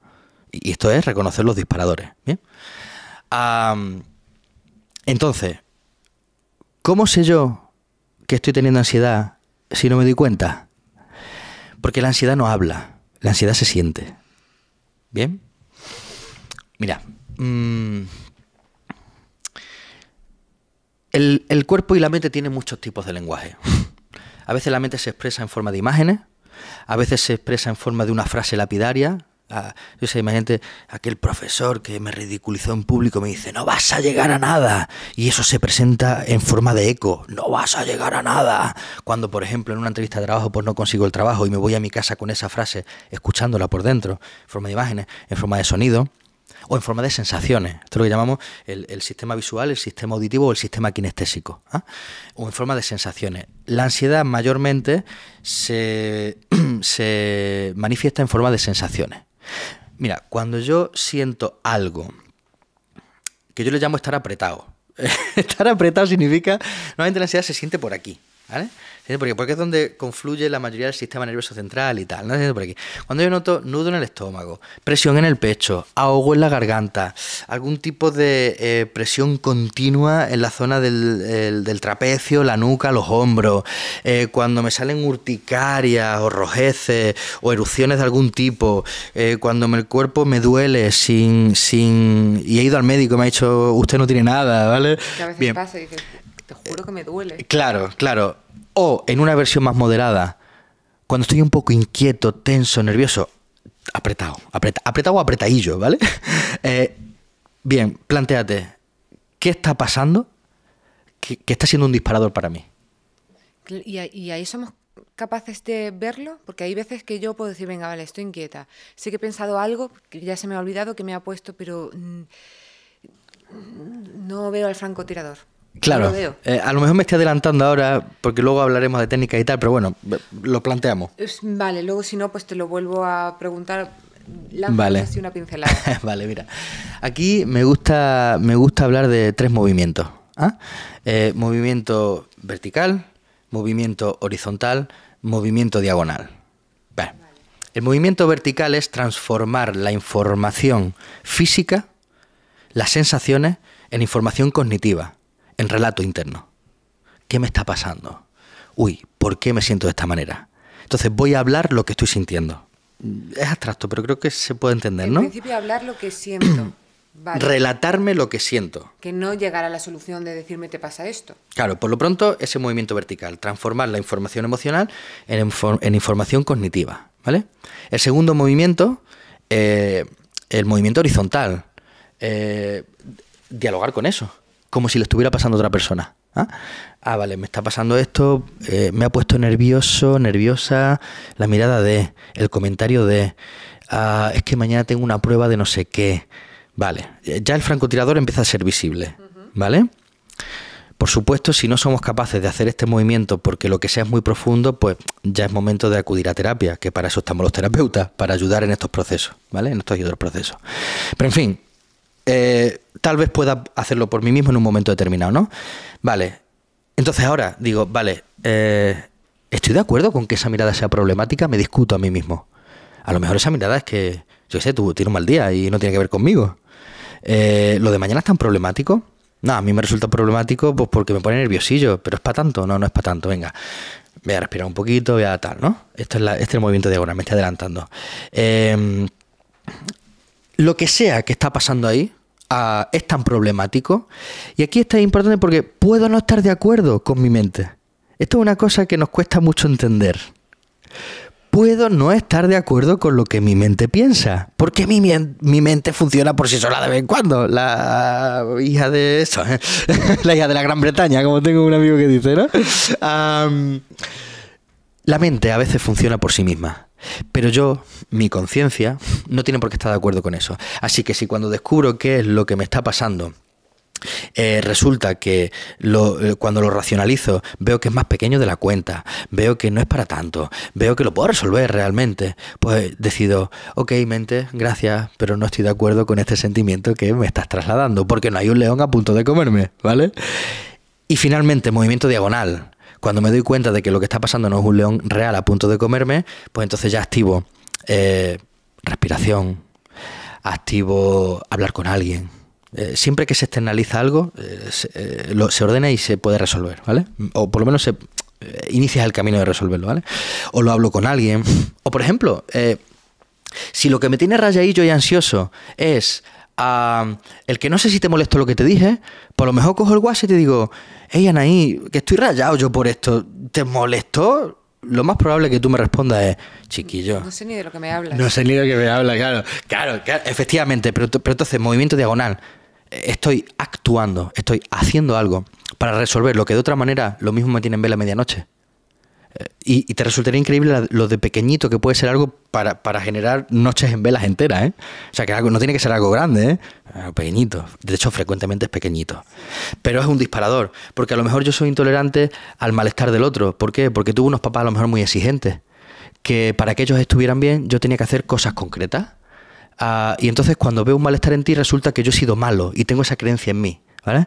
Y esto es reconocer los disparadores. ¿bien? entonces, ¿cómo sé yo que estoy teniendo ansiedad si no me doy cuenta? Porque la ansiedad no habla, la ansiedad se siente. ¿Bien? Mira. Mm, el, cuerpo y la mente tienen muchos tipos de lenguaje. A veces la mente se expresa en forma de imágenes, a veces se expresa en forma de una frase lapidaria, ah, yo sé, imagínate aquel profesor que me ridiculizó en público, me dice, no vas a llegar a nada. Y eso se presenta en forma de eco, no vas a llegar a nada. Cuando, por ejemplo, en una entrevista de trabajo, pues no consigo el trabajo y me voy a mi casa con esa frase, escuchándola por dentro, en forma de imágenes, en forma de sonido o en forma de sensaciones. Esto es lo que llamamos el, sistema visual, el sistema auditivo o el sistema kinestésico, ¿ah? o en forma de sensaciones. La ansiedad mayormente se, se manifiesta en forma de sensaciones. Mira, cuando yo siento algo que yo le llamo estar apretado, estar apretado significa, normalmente la ansiedad se siente por aquí, ¿vale? Porque, es donde confluye la mayoría del sistema nervioso central y tal. Cuando yo noto nudo en el estómago, presión en el pecho, ahogo en la garganta, algún tipo de eh, presión continua en la zona del, trapecio, la nuca, los hombros, eh, cuando me salen urticarias o rojeces o erupciones de algún tipo, eh, cuando el cuerpo me duele sin, sin... y he ido al médico y me ha dicho, usted no tiene nada, ¿vale? Que a veces pasa y te juro que me duele. Claro, claro. O en una versión más moderada, cuando estoy un poco inquieto, tenso, nervioso, apretado, apretado, o apretadillo, ¿vale? Eh, bien, planteate, ¿qué está pasando? ¿Qué, está siendo un disparador para mí? y ahí somos capaces de verlo, porque hay veces que yo puedo decir, venga, vale, estoy inquieta. Sé que he pensado algo que ya se me ha olvidado, que me ha puesto, pero mm, no veo al francotirador. Claro, eh, a lo mejor me estoy adelantando ahora porque luego hablaremos de técnicas y tal, pero bueno, lo planteamos. Vale, luego si no, pues te lo vuelvo a preguntar. vale. una pincelada. vale, mira. Aquí me gusta, me gusta hablar de tres movimientos. ¿ah? Eh, movimiento vertical, movimiento horizontal, movimiento diagonal. El movimiento vertical es transformar la información física, las sensaciones, en información cognitiva en relato interno. ¿Qué me está pasando? Uy, ¿por qué me siento de esta manera? Entonces voy a hablar lo que estoy sintiendo. Mm, es abstracto, pero creo que se puede entender, ¿no? En principio hablar lo que siento. Relatarme lo que siento. Que no llegar a la solución de decirme te pasa esto. Claro, por lo pronto ese movimiento vertical, transformar la información emocional en, información cognitiva, ¿vale? El segundo movimiento, eh, el movimiento horizontal, eh, dialogar con eso como si le estuviera pasando a otra persona. ¿ah? ¿Ah? vale, me está pasando esto, eh, me ha puesto nervioso, nerviosa, la mirada de, el comentario de, ah, es que mañana tengo una prueba de no sé qué. Vale, eh, ya el francotirador empieza a ser visible, ¿vale? Por supuesto, si no somos capaces de hacer este movimiento porque lo que sea es muy profundo, pues ya es momento de acudir a terapia, que para eso estamos los terapeutas, para ayudar en estos procesos, ¿vale? En estos y otros procesos. Pero en fin, eh, tal vez pueda hacerlo por mí mismo en un momento determinado, ¿no? Vale. Entonces ahora digo, vale, eh, estoy de acuerdo con que esa mirada sea problemática, me discuto a mí mismo. A lo mejor esa mirada es que, yo sé, tú tienes un mal día y no tiene que ver conmigo. Eh, lo de mañana es tan problemático. No, a mí me resulta problemático pues porque me pone nerviosillo, pero es para tanto, no, no es para tanto, venga. Voy a respirar un poquito, voy a tal, ¿no? es este es el movimiento ahora, me estoy adelantando. Eh, lo que sea que está pasando ahí ah, es tan problemático. Y aquí está importante porque puedo no estar de acuerdo con mi mente. Esto es una cosa que nos cuesta mucho entender. Puedo no estar de acuerdo con lo que mi mente piensa, porque mi, mi mente funciona por sí sola de vez en cuando. La hija de eso, ¿eh? la hija de la Gran Bretaña, como tengo un amigo que dice, ¿no? la mente a veces funciona por sí misma. Pero yo, mi conciencia, no tiene por qué estar de acuerdo con eso. Así que si cuando descubro qué es lo que me está pasando, eh, resulta que eh, cuando lo racionalizo veo que es más pequeño de la cuenta, veo que no es para tanto, veo que lo puedo resolver realmente, pues decido, ok mente, gracias, pero no estoy de acuerdo con este sentimiento que me estás trasladando, porque no hay un león a punto de comerme, ¿vale? Y finalmente, movimiento diagonal. Cuando me doy cuenta de que lo que está pasando no es un león real a punto de comerme, pues entonces ya activo eh, respiración, activo hablar con alguien. Eh, siempre que se externaliza algo, eh, se, ordena y se puede resolver, ¿vale? O por lo menos se, inicia el camino de resolverlo, ¿vale? O lo hablo con alguien. O por ejemplo, si lo que me tiene rayadillo y ansioso es ah, el que no sé si te molesto lo que te dije, por lo mejor cojo el WhatsApp y te digo, Ey Anaí, que estoy rayado yo por esto, ¿te molestó? Lo más probable que tú me respondas es, chiquillo. No sé ni de lo que me habla. No sé ni de lo que me habla, claro. Claro, efectivamente, pero, entonces, movimiento diagonal. Estoy actuando, estoy haciendo algo para resolver lo que de otra manera lo mismo me tienen en ver la medianoche. Y, te resultaría increíble lo de pequeñito que puede ser algo para, generar noches en velas enteras. ¿eh? O sea, que no tiene que ser algo grande, ¿eh? pequeñito. De hecho, frecuentemente es pequeñito. Pero es un disparador, porque a lo mejor yo soy intolerante al malestar del otro. ¿Por qué? Porque tuve unos papás a lo mejor muy exigentes, que para que ellos estuvieran bien yo tenía que hacer cosas concretas. Ah, y entonces cuando veo un malestar en ti resulta que yo he sido malo y tengo esa creencia en mí. ¿vale?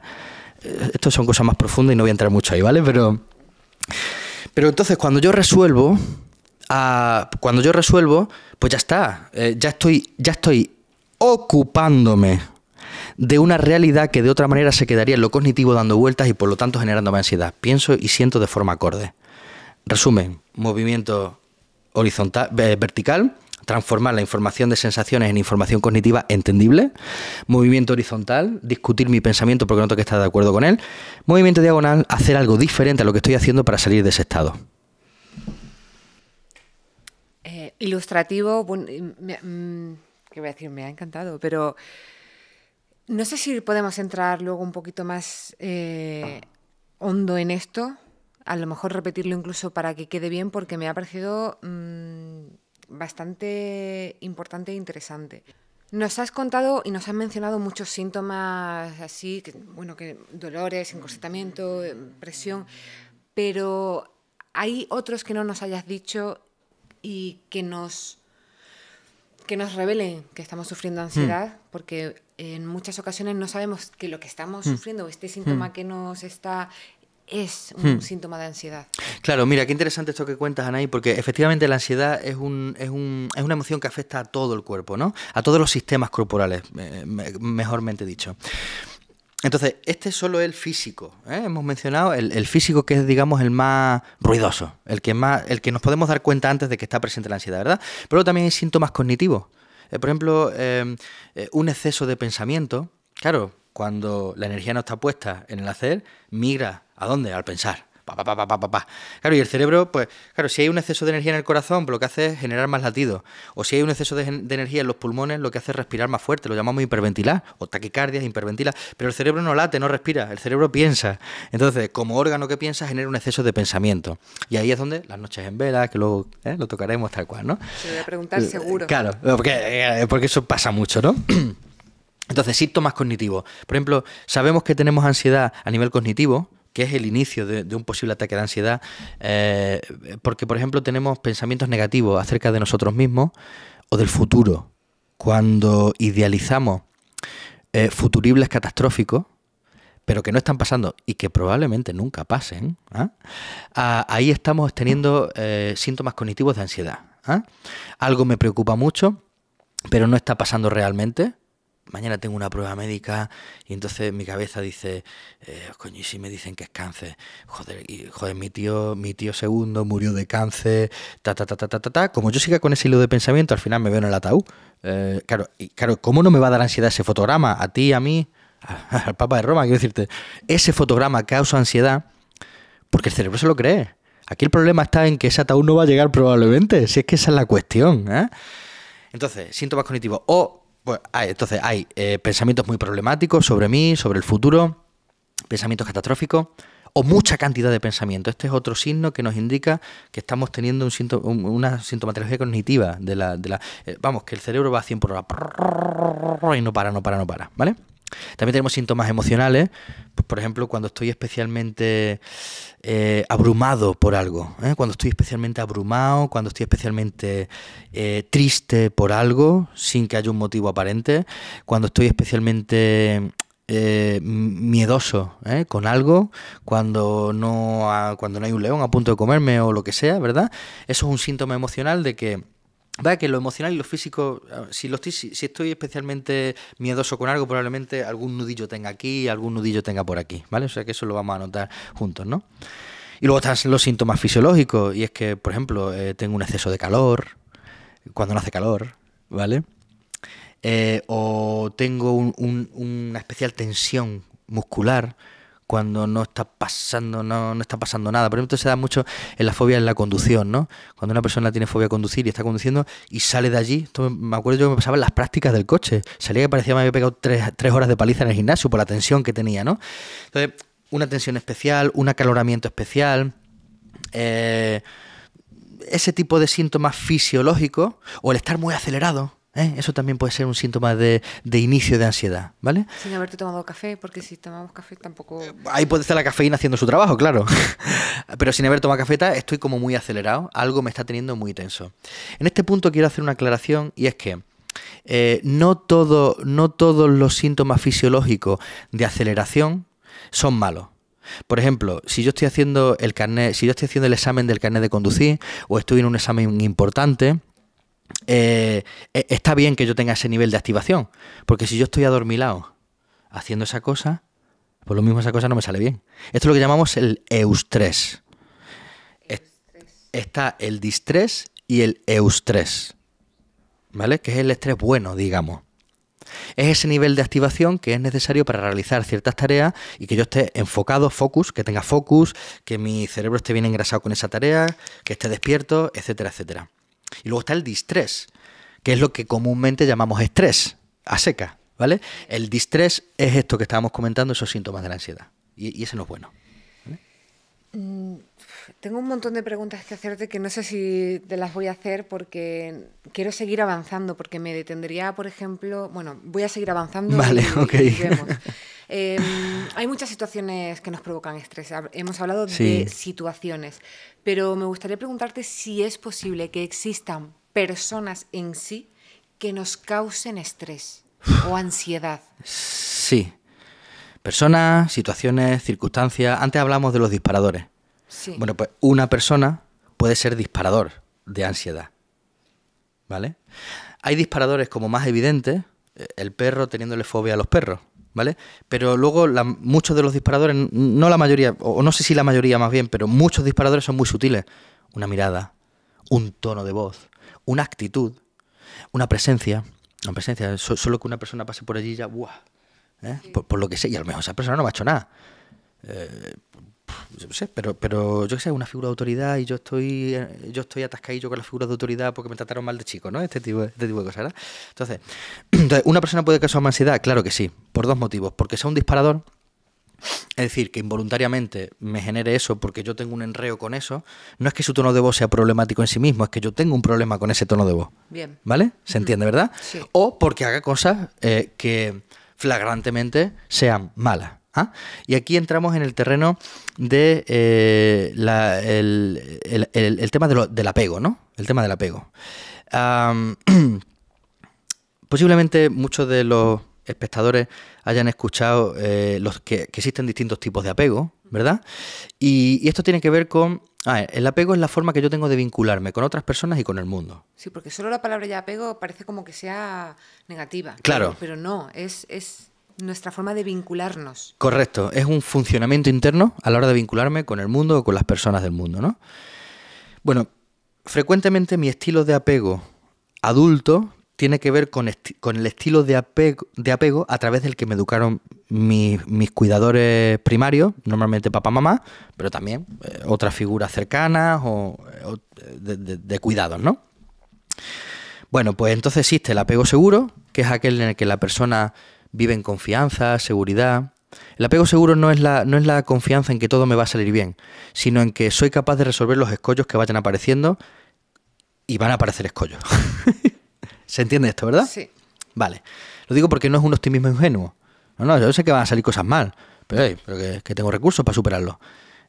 Eh, Estas son cosas más profundas y no voy a entrar mucho ahí, ¿vale? Pero... Pero entonces cuando yo resuelvo, ah, cuando yo resuelvo, pues ya está, eh, ya, estoy, ya estoy ocupándome de una realidad que de otra manera se quedaría en lo cognitivo dando vueltas y por lo tanto generando ansiedad. Pienso y siento de forma acorde. Resumen, movimiento horizontal, eh, vertical, transformar la información de sensaciones en información cognitiva entendible, movimiento horizontal, discutir mi pensamiento porque noto que está de acuerdo con él, movimiento diagonal, hacer algo diferente a lo que estoy haciendo para salir de ese estado. Eh, ilustrativo, me, mm, ¿qué voy a decir? Me ha encantado, pero no sé si podemos entrar luego un poquito más eh, hondo en esto, a lo mejor repetirlo incluso para que quede bien, porque me ha parecido mm, bastante importante e interesante. Nos has contado y nos has mencionado muchos síntomas así, bueno, que dolores, encorsetamiento, eh, presión, pero hay otros que no nos hayas dicho y que nos que nos revelen que estamos sufriendo ansiedad, hmm. porque en muchas ocasiones no sabemos que lo que estamos hmm. sufriendo, este síntoma hmm. que nos está es un hmm. síntoma de ansiedad. Claro, mira, qué interesante esto que cuentas, Anaí, porque efectivamente la ansiedad es, es, una emoción que afecta a todo el cuerpo, ¿no? A todos los sistemas corporales, mejormente dicho. Entonces, este es solo el físico. ¿eh? Hemos mencionado el, físico que es, digamos, el más ruidoso, el que, más, el que nos podemos dar cuenta antes de que está presente la ansiedad, ¿verdad? Pero también hay síntomas cognitivos. Eh, por ejemplo, em, eh, un exceso de pensamiento. Claro, cuando la energía no está puesta en el hacer, migra ¿A dónde? Al pensar. Pa, claro, y el cerebro, pues, claro, si hay un exceso de energía en el corazón, pues lo que hace es generar más latidos. O si hay un exceso de, energía en los pulmones, lo que hace es respirar más fuerte, lo llamamos hiperventilar, o taquicardias, hiperventilar. Pero el cerebro no late, no respira, el cerebro piensa. Entonces, como órgano que piensa, genera un exceso de pensamiento. Y ahí es donde las noches en vela, que luego ¿eh? lo tocaremos tal cual, ¿no? Te voy a preguntar eh, seguro. Claro, porque, eh, porque eso pasa mucho, ¿no? Entonces, síntomas cognitivos. Por ejemplo, sabemos que tenemos ansiedad a nivel cognitivo, que es el inicio de, un posible ataque de ansiedad, eh, porque por ejemplo tenemos pensamientos negativos acerca de nosotros mismos o del futuro. Cuando idealizamos eh, futuribles catastróficos, pero que no están pasando y que probablemente nunca pasen, ¿ah? ahí estamos teniendo eh, síntomas cognitivos de ansiedad. ¿ah? Algo me preocupa mucho, pero no está pasando realmente mañana tengo una prueba médica y entonces mi cabeza dice, eh, coño, y si me dicen que es cáncer, joder, joder, mi tío, mi tío segundo murió de cáncer, ta, ta, ta, ta, ta, ta, Como yo siga con ese hilo de pensamiento, al final me veo en el ataúd. Eh, claro, y, claro, ¿cómo no me va a dar ansiedad ese fotograma? A ti, a mí, al Papa de Roma, quiero decirte, ese fotograma causa ansiedad porque el cerebro se lo cree. Aquí el problema está en que ese ataúd no va a llegar probablemente, si es que esa es la cuestión. ¿eh? Entonces, síntomas cognitivos. O pues, ah, entonces hay eh, pensamientos muy problemáticos sobre mí, sobre el futuro, pensamientos catastróficos o mucha cantidad de pensamientos. Este es otro signo que nos indica que estamos teniendo un una sintomatología cognitiva de la, de la eh, vamos, que el cerebro va a 100 por hora y no para, no para, no para, ¿vale? También tenemos síntomas emocionales, pues, por ejemplo, cuando estoy especialmente eh, abrumado por algo, ¿eh? cuando estoy especialmente abrumado, cuando estoy especialmente eh, triste por algo, sin que haya un motivo aparente, cuando estoy especialmente miedoso con algo cuando no, cuando no hay un león a punto de comerme o lo que sea, ¿verdad? Eso es un síntoma emocional de que que lo emocional y lo físico, si, lo estoy, si, estoy especialmente miedoso con algo, probablemente algún nudillo tenga aquí, algún nudillo tenga por aquí, ¿vale? O sea que eso lo vamos a anotar juntos, ¿no? Y luego están los síntomas fisiológicos, y es que, por ejemplo, eh, tengo un exceso de calor, cuando no hace calor, ¿vale? Eh, o tengo una especial tensión muscular, cuando no está pasando, no, no está pasando nada. Por ejemplo, se da mucho en la fobia en la conducción, ¿no? Cuando una persona tiene fobia a conducir y está conduciendo y sale de allí, me acuerdo yo que me pasaba en las prácticas del coche. Salía que parecía que me había pegado tres, horas de paliza en el gimnasio por la tensión que tenía, ¿no? Entonces, una tensión especial, un acaloramiento especial. Eh, ese tipo de síntomas fisiológicos o el estar muy acelerado, ¿eh? eso también puede ser un síntoma de, inicio de ansiedad, ¿vale? Sin haberte tomado café, porque si tomamos café tampoco... Eh, ahí puede estar la cafeína haciendo su trabajo, claro. Pero sin haber tomado cafeta estoy como muy acelerado, algo me está teniendo muy tenso. En este punto quiero hacer una aclaración y es que... Eh, no, no todos los síntomas fisiológicos de aceleración son malos. Por ejemplo, si yo estoy haciendo el carnet, si yo estoy haciendo el examen del carnet de conducir o estoy en un examen importante, eh, eh, está bien que yo tenga ese nivel de activación, porque si yo estoy adormilado haciendo esa cosa, por pues lo mismo esa cosa no me sale bien. Esto es lo que llamamos el eustrés. Está el distrés y el eustrés, ¿vale? Que es el estrés bueno, digamos. Es ese nivel de activación que es necesario para realizar ciertas tareas y que yo esté enfocado, focus, que tenga focus, que mi cerebro esté bien engrasado con esa tarea, que esté despierto, etcétera, etcétera. Y luego está el distrés, que es lo que comúnmente llamamos estrés, a seca, ¿vale? El distrés es esto que estábamos comentando, esos síntomas de la ansiedad. Y, eso ese no es bueno. Mm, tengo un montón de preguntas que hacerte que no sé si te las voy a hacer porque quiero seguir avanzando, porque me detendría, por ejemplo, bueno, voy a seguir avanzando. Vale, y, Em, hay muchas situaciones que nos provocan estrés. Hemos hablado de situaciones, pero me gustaría preguntarte si es posible que existan personas en sí que nos causen estrés o ansiedad. Sí. Personas, situaciones, circunstancias. Antes hablamos de los disparadores. Sí. Bueno, pues una persona puede ser disparador de ansiedad. ¿Vale? Hay disparadores como más evidente eh, el perro teniéndole fobia a los perros. ¿vale? Pero luego muchos de los disparadores, no la mayoría, o no sé si la mayoría más bien, pero muchos disparadores son muy sutiles. Una mirada, un tono de voz, una actitud, una presencia, una presencia, solo que una persona pase por allí ya, ¡buah! ¿Eh? Por, lo que sé, y a lo mejor esa persona no me ha hecho nada. Eh, yo sé, pero, pero yo sé, una figura de autoridad y yo estoy, eh, yo estoy atascadillo con la figura de autoridad porque me trataron mal de chico, ¿no? Este tipo, este tipo de cosas, ¿verdad? Entonces, ¿una persona puede causar más Claro que sí, por dos motivos. Porque sea un disparador, es decir, que involuntariamente me genere eso porque yo tengo un enreo con eso, no es que su tono de voz sea problemático en sí mismo, es que yo tengo un problema con ese tono de voz. Bien. ¿Vale? ¿Se entiende, verdad? O porque haga cosas eh, que flagrantemente sean malas. ¿Ah? Y aquí entramos en el terreno de eh, el, tema del apego, ¿no? El tema del apego. posiblemente muchos de los espectadores hayan escuchado eh, los que, existen distintos tipos de apego, ¿verdad? Y, esto tiene que ver con... el apego es la forma que yo tengo de vincularme con otras personas y con el mundo. Sí, porque solo la palabra ya apego parece como que sea negativa. Claro. Pero, no, es nuestra forma de vincularnos. Correcto, es un funcionamiento interno a la hora de vincularme con el mundo o con las personas del mundo, ¿no? Bueno, frecuentemente mi estilo de apego adulto tiene que ver con, el estilo de apego, de apego, a través del que me educaron mis, cuidadores primarios, normalmente papá, mamá, pero también eh, otras figuras cercanas o, eh, eh, de, de, cuidados, ¿no? Bueno, pues entonces existe el apego seguro, que es aquel en el que la persona viven confianza, seguridad. El apego seguro no es, la, no es la confianza en que todo me va a salir bien, sino en que soy capaz de resolver los escollos que vayan apareciendo y van a aparecer escollos. ¿Se entiende esto, verdad? Sí. Vale. Lo digo porque no es un optimismo ingenuo. No, no, yo sé que van a salir cosas mal, pero, hey, que, tengo recursos para superarlo.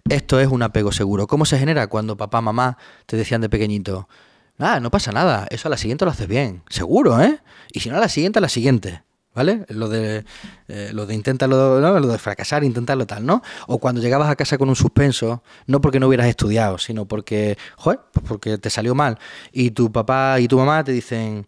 Esto es un apego seguro. ¿Cómo se genera cuando papá, mamá te decían de pequeñito, nada, ah, no pasa nada, eso a la siguiente lo haces bien, seguro, ¿eh? Y si no a la siguiente, a la siguiente. ¿Vale? Lo de, eh, lo de intentarlo, ¿no? lo de fracasar, intentarlo tal, ¿no? O cuando llegabas a casa con un suspenso, no porque no hubieras estudiado, sino porque, joder, pues porque te salió mal. Y tu papá y tu mamá te dicen,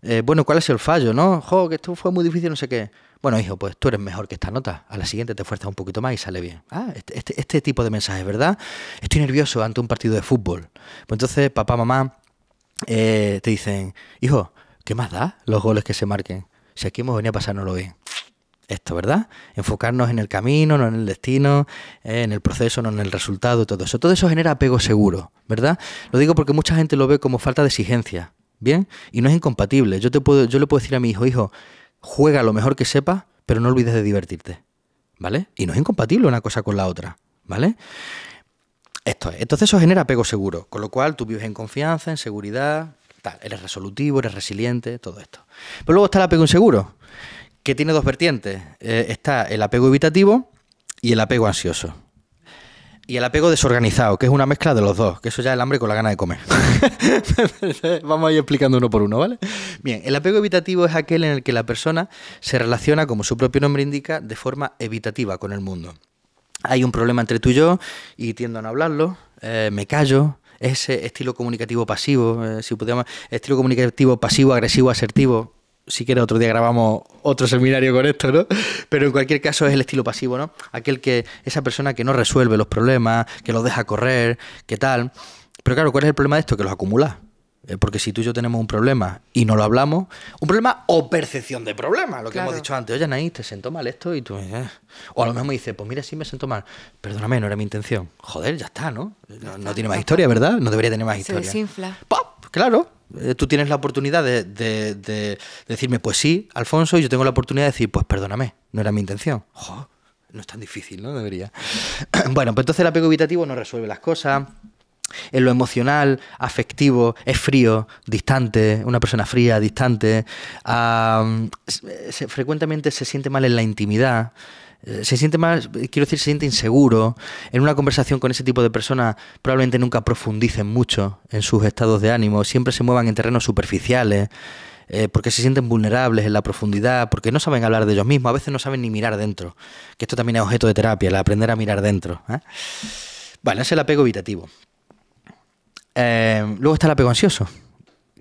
eh, bueno, ¿cuál es el fallo, no? Joder, que esto fue muy difícil, no sé qué. Bueno, hijo, pues tú eres mejor que esta nota. A la siguiente te fuerzas un poquito más y sale bien. Ah, este, este, este, tipo de mensajes, ¿verdad? Estoy nervioso ante un partido de fútbol. Pues entonces, papá, mamá, eh, te dicen, hijo, ¿qué más da los goles que se marquen? si aquí hemos venido a pasárnoslo bien. Esto, ¿verdad? Enfocarnos en el camino, no en el destino, eh, en el proceso, no en el resultado, todo eso. Todo eso genera apego seguro, ¿verdad? Lo digo porque mucha gente lo ve como falta de exigencia, ¿bien? Y no es incompatible. Yo, te puedo, yo le puedo decir a mi hijo, hijo, juega lo mejor que sepas, pero no olvides de divertirte, ¿vale? Y no es incompatible una cosa con la otra, ¿vale? Esto es. Entonces eso genera apego seguro, con lo cual tú vives en confianza, en seguridad, Eres resolutivo, eres resiliente, todo esto. Pero luego está el apego inseguro, que tiene dos vertientes. Eh, está el apego evitativo y el apego ansioso. Y el apego desorganizado, que es una mezcla de los dos, que eso ya es el hambre con la gana de comer. Vamos a ir explicando uno por uno, ¿vale? Bien, el apego evitativo es aquel en el que la persona se relaciona, como su propio nombre indica, de forma evitativa con el mundo. Hay un problema entre tú y yo y tiendo a no hablarlo, eh, me callo, ese estilo comunicativo pasivo, eh, si pudiéramos, estilo comunicativo pasivo, agresivo, asertivo. Si quieres, otro día grabamos otro seminario con esto, ¿no? Pero en cualquier caso es el estilo pasivo, ¿no? Aquel que, esa persona que no resuelve los problemas, que los deja correr, qué tal. Pero claro, ¿cuál es el problema de esto? Que los acumula. Eh, porque si tú y yo tenemos un problema y no lo hablamos, un problema o percepción de problema, lo que hemos dicho antes. Oye, Anaí te siento mal esto y tú. Eh, eh. O a lo mejor me dices, pues mira, sí me siento mal. Perdóname, no era mi intención. Joder, ya está, ¿no? No, tiene más historia, ¿verdad? No debería tener más historia. Se desinfla. ¡Pop! Pues claro. Tú tienes la oportunidad de, decirme, pues sí, Alfonso, y yo tengo la oportunidad de decir, pues perdóname, no era mi intención. no es tan difícil, ¿no? Debería. bueno, pues entonces el apego evitativo no resuelve las cosas en lo emocional, afectivo, es frío, distante, una persona fría, distante, frecuentemente se siente mal en la intimidad eh, se siente mal, quiero decir, se siente inseguro. En una conversación con ese tipo de personas probablemente nunca profundicen mucho en sus estados de ánimo, siempre se muevan en terrenos superficiales, eh, porque se sienten vulnerables en la profundidad, porque no saben hablar de ellos mismos, a veces no saben ni mirar dentro, que esto también es objeto de terapia, el aprender a mirar dentro. Bueno, ¿eh? Vale, es el apego evitativo. Em, luego está el apego ansioso,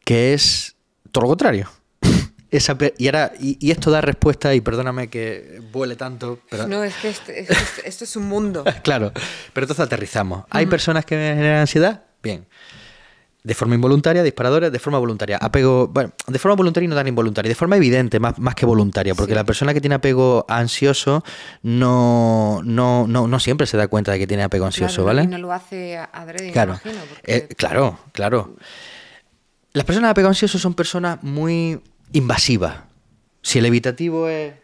que es todo lo contrario. y, esto da respuesta, y perdóname que vuele tanto. Pero... No, es que este, este, esto, es, un mundo. claro, pero entonces aterrizamos. ¿Hay personas que generan ansiedad? Bien de forma involuntaria, disparadores de forma voluntaria. Apego, bueno, de forma voluntaria y no tan involuntaria, de forma evidente, más, que voluntaria, porque la persona que tiene apego ansioso no, no, siempre se da cuenta de que tiene apego ansioso, ¿vale? Y no lo hace adrede, claro. Me imagino, eh, claro, claro. Las personas de apego ansioso son personas muy invasivas. Si el evitativo es.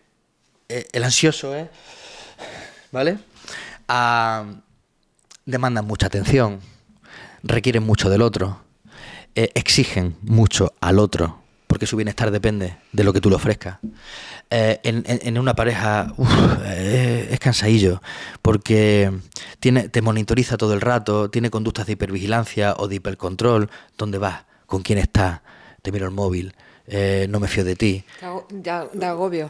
Eh, el ansioso es. ¿Vale? Ah, demandan mucha atención, requieren mucho del otro eh, exigen mucho al otro, porque su bienestar depende de lo que tú le ofrezcas. Eh, en, una pareja eh, es cansadillo, porque tiene, te monitoriza todo el rato, tiene conductas de hipervigilancia o de hipercontrol, dónde vas, con quién estás, te miro el móvil. no me fío de ti. Da, agobio.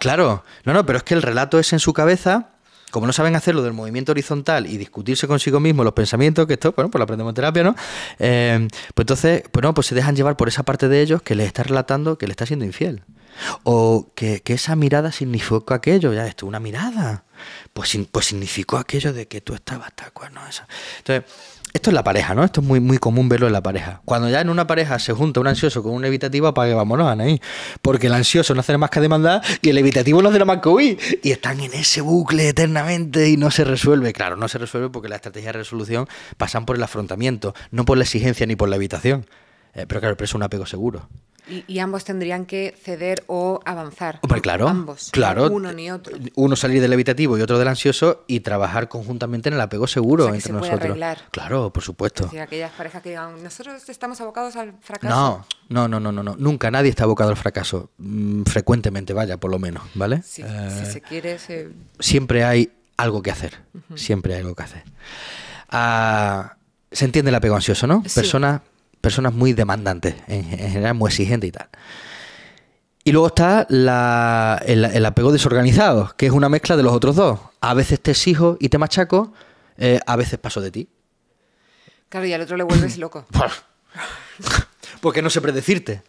claro. No, no, pero es que el relato es en su cabeza como no saben hacerlo del movimiento horizontal y discutirse consigo mismo los pensamientos, que esto, bueno, pues lo aprendemos en terapia, ¿no? Eh, pues entonces, pues no, pues se dejan llevar por esa parte de ellos que les está relatando que le está siendo infiel. O que, esa mirada significó aquello, ya esto, una mirada. Pues, pues significó aquello de que tú estabas tal cual, ¿no? Eso. Entonces, esto es la pareja, ¿no? Esto es muy, muy común verlo en la pareja. Cuando ya en una pareja se junta un ansioso con un evitativo, apague, que vámonos, ahí, Porque el ansioso no hace nada más que demandar y el evitativo no hace nada más que huir. Y están en ese bucle eternamente y no se resuelve. Claro, no se resuelve porque la estrategia de resolución pasan por el afrontamiento, no por la exigencia ni por la evitación. Eh, pero claro, pero es un apego seguro. Y, ambos tendrían que ceder o avanzar. claro. Claro. Uno ni otro. Uno salir del evitativo y otro del ansioso y trabajar conjuntamente en el apego seguro entre nosotros. Claro, por supuesto. aquellas parejas que digan, nosotros estamos abocados al fracaso. No, no, no, no, no, Nunca nadie está abocado al fracaso. Mm, frecuentemente, vaya, por lo menos, ¿vale? si eh, se quiere. Siempre hay algo que hacer. Siempre hay algo que hacer. Ah, se entiende el apego ansioso, ¿no? Persona personas muy demandantes, en, general muy exigentes y tal. Y luego está la, el, apego desorganizado, que es una mezcla de los otros dos. A veces te exijo y te machaco, eh, a veces paso de ti. Claro, y al otro le vuelves loco. Porque no sé predecirte.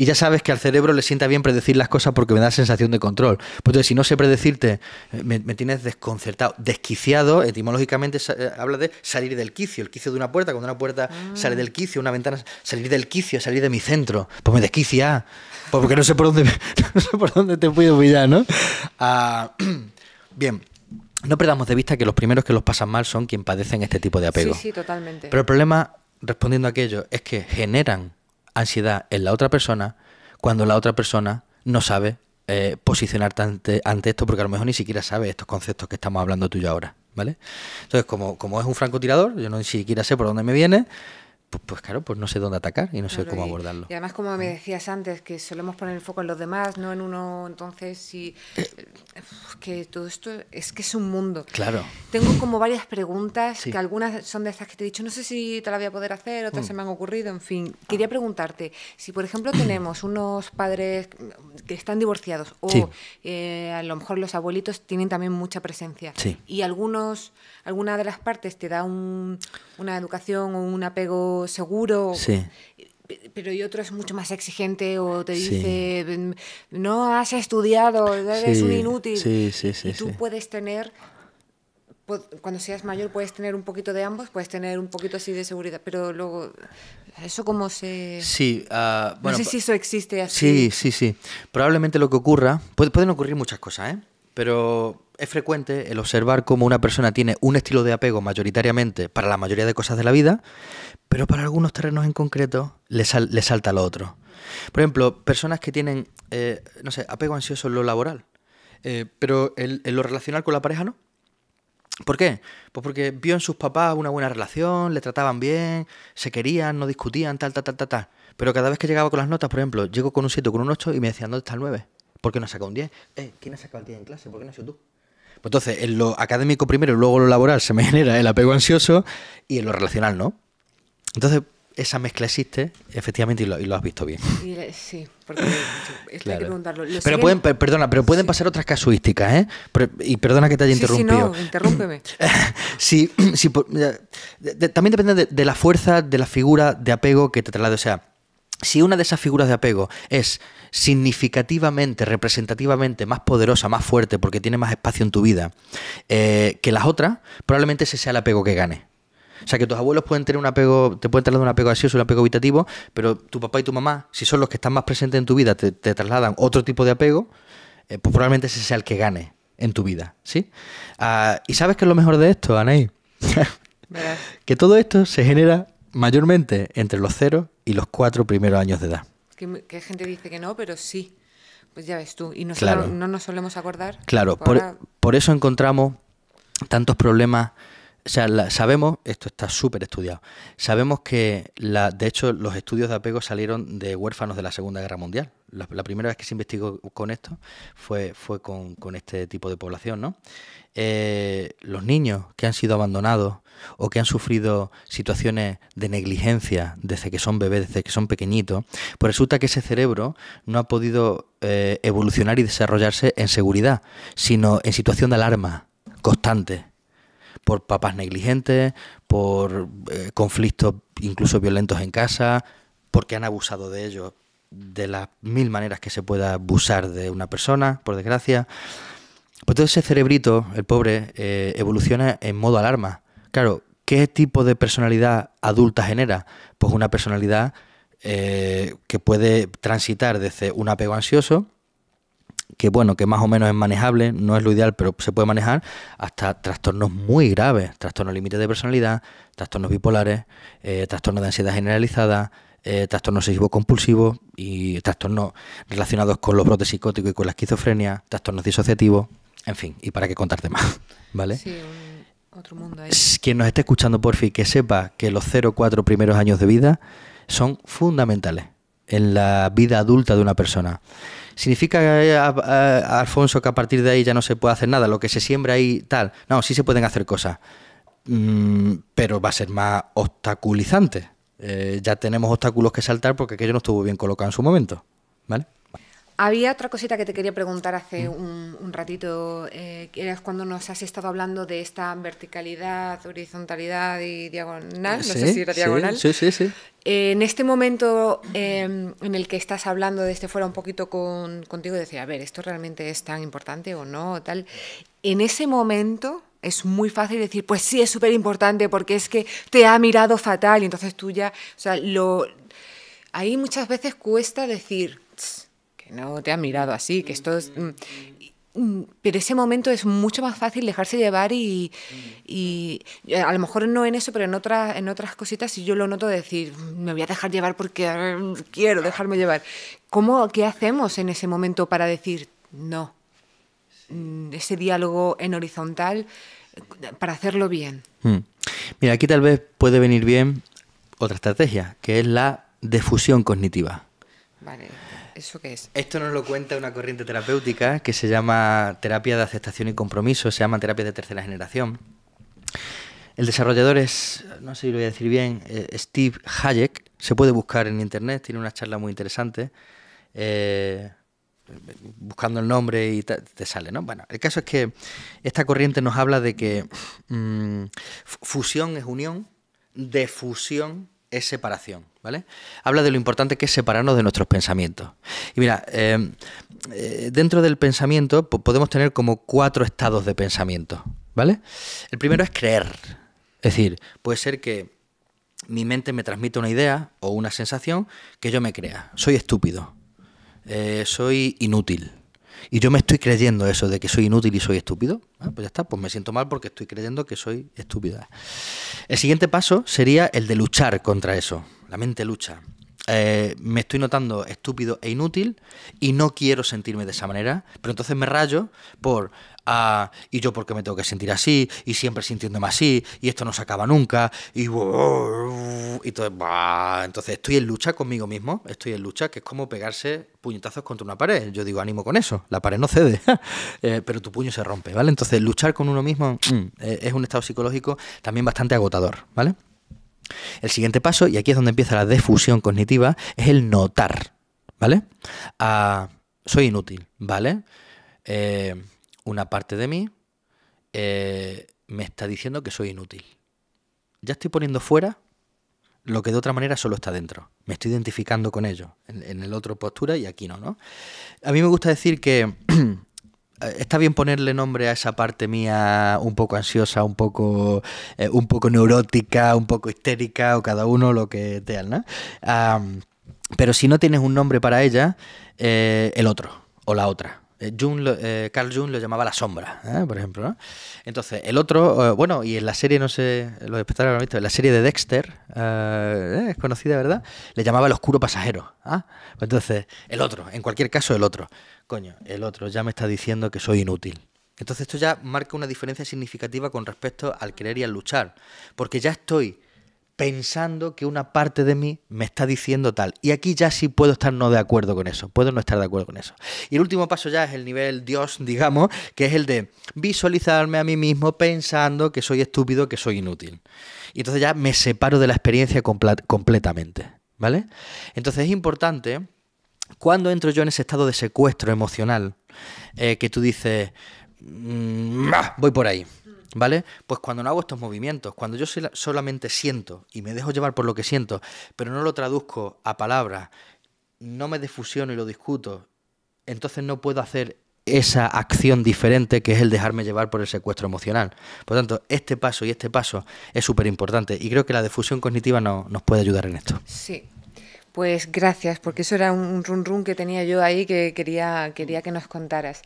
Y ya sabes que al cerebro le sienta bien predecir las cosas porque me da sensación de control. Pues entonces, si no sé predecirte, eh, me, tienes desconcertado. Desquiciado, etimológicamente, eh, habla de salir del quicio, el quicio de una puerta. Cuando una puerta sale del quicio, una ventana, salir del quicio, salir de mi centro. Pues me desquicia. Pues porque no sé por dónde, no sé por dónde te puedo pillar, ¿no? Ah, bien. No perdamos de vista que los primeros que los pasan mal son quienes padecen este tipo de apego. Sí, sí, totalmente. Pero el problema, respondiendo a aquello, es que generan ansiedad en la otra persona cuando la otra persona no sabe eh, posicionarte ante, ante, esto, porque a lo mejor ni siquiera sabe estos conceptos que estamos hablando tú y ahora, ¿vale? Entonces, como, como es un francotirador, yo no ni siquiera sé por dónde me viene, pues, pues, claro, pues no sé dónde atacar y no sé cómo abordarlo. Y además, como me decías antes, que solemos poner el foco en los demás, no en uno, entonces, eh, que todo esto es que es un mundo. Claro. Tengo como varias preguntas, que algunas son de estas que te he dicho, no sé si te las voy a poder hacer, otras mm. se me han ocurrido, en fin. Quería preguntarte, si por ejemplo tenemos unos padres que están divorciados o eh, a lo mejor los abuelitos tienen también mucha presencia y algunos, alguna de las partes te da una educación o un apego seguro. Pero y otro es mucho más exigente o te dice, no has estudiado, eres un inútil. tú puedes tener cuando seas mayor puedes tener un poquito de ambos, puedes tener un poquito así de seguridad, pero luego eso como se sí ah, no sé si eso existe así. Sí, sí, sí. Probablemente lo que ocurra pueden ocurrir muchas cosas, ¿eh? Pero es frecuente el observar cómo una persona tiene un estilo de apego mayoritariamente para la mayoría de cosas de la vida pero para algunos terrenos en concreto le, le salta lo otro. Por ejemplo, personas que tienen, eh, no sé, apego ansioso en lo laboral, eh, pero en, lo relacional con la pareja no. ¿Por qué? Pues porque vio en sus papás una buena relación, le trataban bien, se querían, no discutían, tal, tal, tal, tal, tal. Pero cada vez que llegaba con las notas, por ejemplo, llego con un 7, con un 8 y me decían, ¿dónde está el 9? ¿Por qué no ha sacado un 10? Eh, ¿Quién ha sacado el 10 en clase? ¿Por qué no has sido tú? Pues entonces, en lo académico primero y luego en lo laboral se me genera el apego ansioso y en lo relacional no. Entonces, esa mezcla existe, efectivamente, y lo, has visto bien. sí, porque es que preguntarlo. Pero pueden, perdona, pero pueden pasar otras casuísticas, ¿eh? y perdona que te haya interrumpido. Sí, no, interrúmpeme. sí, sí, también depende de, la fuerza, de la figura de apego que te traslade. O sea, si una de esas figuras de apego es significativamente, representativamente más poderosa, más fuerte, porque tiene más espacio en tu vida eh, que las otras, probablemente ese sea el apego que gane. O sea, que tus abuelos pueden tener un apego, te pueden trasladar un apego así, un apego habitativo, pero tu papá y tu mamá, si son los que están más presentes en tu vida, te, trasladan otro tipo de apego, eh, pues probablemente ese sea el que gane en tu vida, ¿sí? Ah, ¿Y sabes qué es lo mejor de esto, Anaí? que todo esto se genera mayormente entre los cero y los cuatro primeros años de edad. Que, que gente dice que no, pero sí. Pues ya ves tú. Y no nos solemos acordar. Claro, pues e, por eso encontramos tantos problemas o sabemos, esto está súper estudiado, sabemos que, la, de hecho, los estudios de apego salieron de huérfanos de la Segunda Guerra Mundial. La, primera vez que se investigó con esto fue, fue con, este tipo de población, ¿no? Eh, los niños que han sido abandonados o que han sufrido situaciones de negligencia desde que son bebés, desde que son pequeñitos, pues resulta que ese cerebro no ha podido eh, evolucionar y desarrollarse en seguridad, sino en situación de alarma constante por papás negligentes, por eh, conflictos incluso violentos en casa, porque han abusado de ellos de las mil maneras que se pueda abusar de una persona, por desgracia. Pues todo ese cerebrito, el pobre, eh, evoluciona en modo alarma. Claro, ¿qué tipo de personalidad adulta genera? Pues una personalidad eh, que puede transitar desde un apego ansioso, que bueno, que más o menos es manejable, no es lo ideal, pero se puede manejar, hasta trastornos muy graves, trastornos límites de personalidad, trastornos bipolares, eh, trastornos de ansiedad generalizada, eh, trastornos obsesivo-compulsivos y trastornos relacionados con los brotes psicóticos y con la esquizofrenia, trastornos disociativos, en fin, y para qué contarte más, ¿vale? otro mundo Quien nos esté escuchando, por fin, que sepa que los 0-4 primeros años de vida son fundamentales en la vida adulta de una persona. ¿Significa, eh, Alfonso, que a partir de ahí ya no se puede hacer nada? Lo que se siembra ahí, tal. No, sí se pueden hacer cosas, mm, pero va a ser más obstaculizante. Eh, ya tenemos obstáculos que saltar porque aquello no estuvo bien colocado en su momento. ¿Vale? Había otra cosita que te quería preguntar hace mm. un, ratito, eh, cuando nos has estado hablando de esta verticalidad, horizontalidad y diagonal, no sé si era diagonal. Sí, sí, sí. Eh, en este momento em, en el que estás hablando de este fuera un poquito contigo, decía, a ver, ¿esto realmente es tan importante o no? tal. En ese momento es muy fácil decir, pues sí, es súper importante porque es que te ha mirado fatal y entonces tú ya, o sea, lo... Ahí muchas veces cuesta decir no te ha mirado así, que esto es... Mm, pero ese momento es mucho más fácil dejarse llevar y, a lo mejor no en eso, pero en, otras en otras cositas, si yo lo noto decir, me voy a dejar llevar porque mm, quiero dejarme llevar. ¿Cómo, ¿Qué hacemos en ese momento para decir no? Mm, ese diálogo en horizontal para hacerlo bien. Hmm. Mira, aquí tal vez puede venir bien otra estrategia, que es la difusión cognitiva. Vale. ¿Eso qué es? Esto nos lo cuenta una corriente terapéutica que se llama terapia de aceptación y compromiso, se llama terapia de tercera generación. El desarrollador es, no sé si lo voy a decir bien, eh, Steve Hayek, se puede buscar en internet, tiene una charla muy interesante. Eh, buscando el nombre y te sale, ¿no? Bueno, el caso es que esta corriente nos habla de que mm, fusión es unión, defusión es separación, ¿vale? Habla de lo importante que es separarnos de nuestros pensamientos. Y mira, eh, eh, dentro del pensamiento podemos tener como cuatro estados de pensamiento, ¿vale? El primero es creer. Es decir, puede ser que mi mente me transmite una idea o una sensación que yo me crea. Soy estúpido, eh, soy inútil, y yo me estoy creyendo eso de que soy inútil y soy estúpido, ah, pues ya está, pues me siento mal porque estoy creyendo que soy estúpida. El siguiente paso sería el de luchar contra eso. La mente lucha. Eh, me estoy notando estúpido e inútil y no quiero sentirme de esa manera, pero entonces me rayo por y yo porque me tengo que sentir así, y siempre sintiéndome así, y esto no se acaba nunca, y, y todo, entonces estoy en lucha conmigo mismo, estoy en lucha, que es como pegarse puñetazos contra una pared. Yo digo, ánimo con eso, la pared no cede, eh, pero tu puño se rompe, ¿vale? Entonces luchar con uno mismo mm, eh, es un estado psicológico también bastante agotador, ¿vale? El siguiente paso, y aquí es donde empieza la defusión cognitiva, es el notar, ¿vale? Ah, soy inútil, ¿vale? Eh, una parte de mí eh, me está diciendo que soy inútil. Ya estoy poniendo fuera lo que de otra manera solo está dentro. Me estoy identificando con ello, en, el otro postura y aquí no, ¿no? A mí me gusta decir que eh, está bien ponerle nombre a esa parte mía un poco ansiosa, un poco, eh, un poco neurótica, un poco histérica, o cada uno lo que te ¿no? pero si no tienes un nombre para ella, el otro o la otra eh, eh, Carl Jung lo llamaba la sombra, ¿eh? por ejemplo. ¿no? Entonces, el otro, bueno, y en la serie, no sé, los de lo visto, en la serie de Dexter, es conocida, ¿verdad? Le llamaba el oscuro pasajero. ¿ah? Pues entonces, el otro, en cualquier caso, el otro. Coño, el otro ya me está diciendo que soy inútil. Entonces, esto ya marca una diferencia significativa con respecto al querer y al luchar, porque ya estoy pensando que una parte de mí me está diciendo tal. Y aquí ya sí puedo estar no de acuerdo con eso, puedo no estar de acuerdo con eso. Y el último paso ya es el nivel Dios, digamos, que es el de visualizarme a mí mismo pensando que soy estúpido, que soy inútil. Y entonces ya me separo de la experiencia completamente, ¿vale? Entonces es importante, cuando entro yo en ese estado de secuestro emocional, eh, que tú dices, mm, voy por ahí, ¿Vale? Pues cuando no hago estos movimientos, cuando yo solamente siento y me dejo llevar por lo que siento, pero no lo traduzco a palabras, no me defusiono y lo discuto, entonces no puedo hacer esa acción diferente que es el dejarme llevar por el secuestro emocional. Por lo tanto, este paso y este paso es súper importante y creo que la difusión cognitiva no, nos puede ayudar en esto. Sí, pues gracias, porque eso era un run run que tenía yo ahí que quería, quería que nos contaras.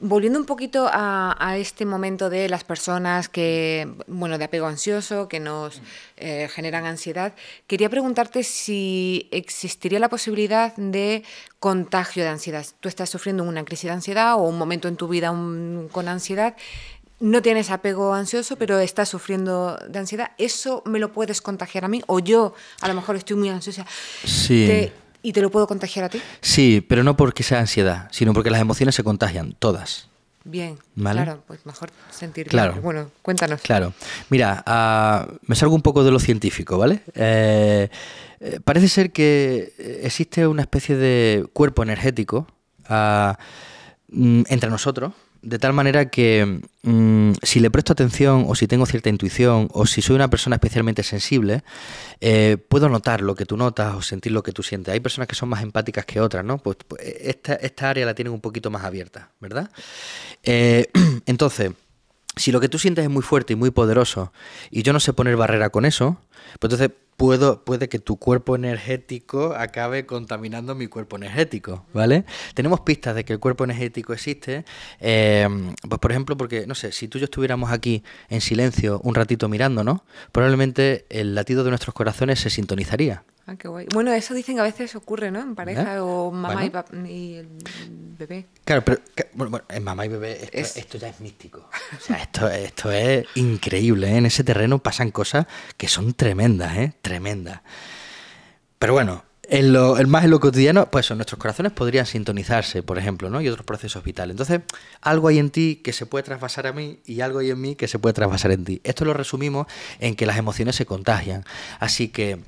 Volviendo un poquito a, este momento de las personas que, bueno, de apego ansioso, que nos eh, generan ansiedad, quería preguntarte si existiría la posibilidad de contagio de ansiedad. Tú estás sufriendo una crisis de ansiedad o un momento en tu vida con ansiedad no tienes apego ansioso, pero estás sufriendo de ansiedad, ¿eso me lo puedes contagiar a mí? O yo, a lo mejor estoy muy ansiosa. Sí. ¿Y te lo puedo contagiar a ti? Sí, pero no porque sea ansiedad, sino porque las emociones se contagian, todas. Bien, claro, pues mejor sentir. Claro. Bueno, cuéntanos. Claro. Mira, ah, me salgo un poco de lo científico, ¿vale? Eh, eh, parece ser que eh, existe una especie de cuerpo energético ah, mm, entre nosotros de tal manera que mm, si le presto atención o si tengo cierta intuición o si soy una persona especialmente sensible, eh, puedo notar lo que tú notas o sentir lo que tú sientes. Hay personas que son más empáticas que otras, ¿no? Pues, pues esta, área la tienen un poquito más abierta, ¿verdad? Eh, entonces, si lo que tú sientes es muy fuerte y muy poderoso y yo no sé poner barrera con eso, pues entonces puedo, puede que tu cuerpo energético acabe contaminando mi cuerpo energético, ¿vale? Tenemos pistas de que el cuerpo energético existe, eh, pues por ejemplo, porque, no sé, si tú y yo estuviéramos aquí en silencio un ratito mirándonos, probablemente el latido de nuestros corazones se sintonizaría. Ah, bueno, eso dicen que a veces ocurre, ¿no? En pareja o mamá y, el bebé. Claro, pero bueno, en mamá y bebé esto, ya es místico. O sea, esto, esto es increíble. ¿eh? En ese terreno pasan cosas que son tremendas, ¿eh? Tremendas. Pero bueno, en lo, más en lo cotidiano, pues eso, nuestros corazones podrían sintonizarse, por ejemplo, ¿no? Y otros procesos vitales. Entonces, algo hay en ti que se puede trasvasar a mí y algo hay en mí que se puede trasvasar en ti. Esto lo resumimos en que las emociones se contagian. Así que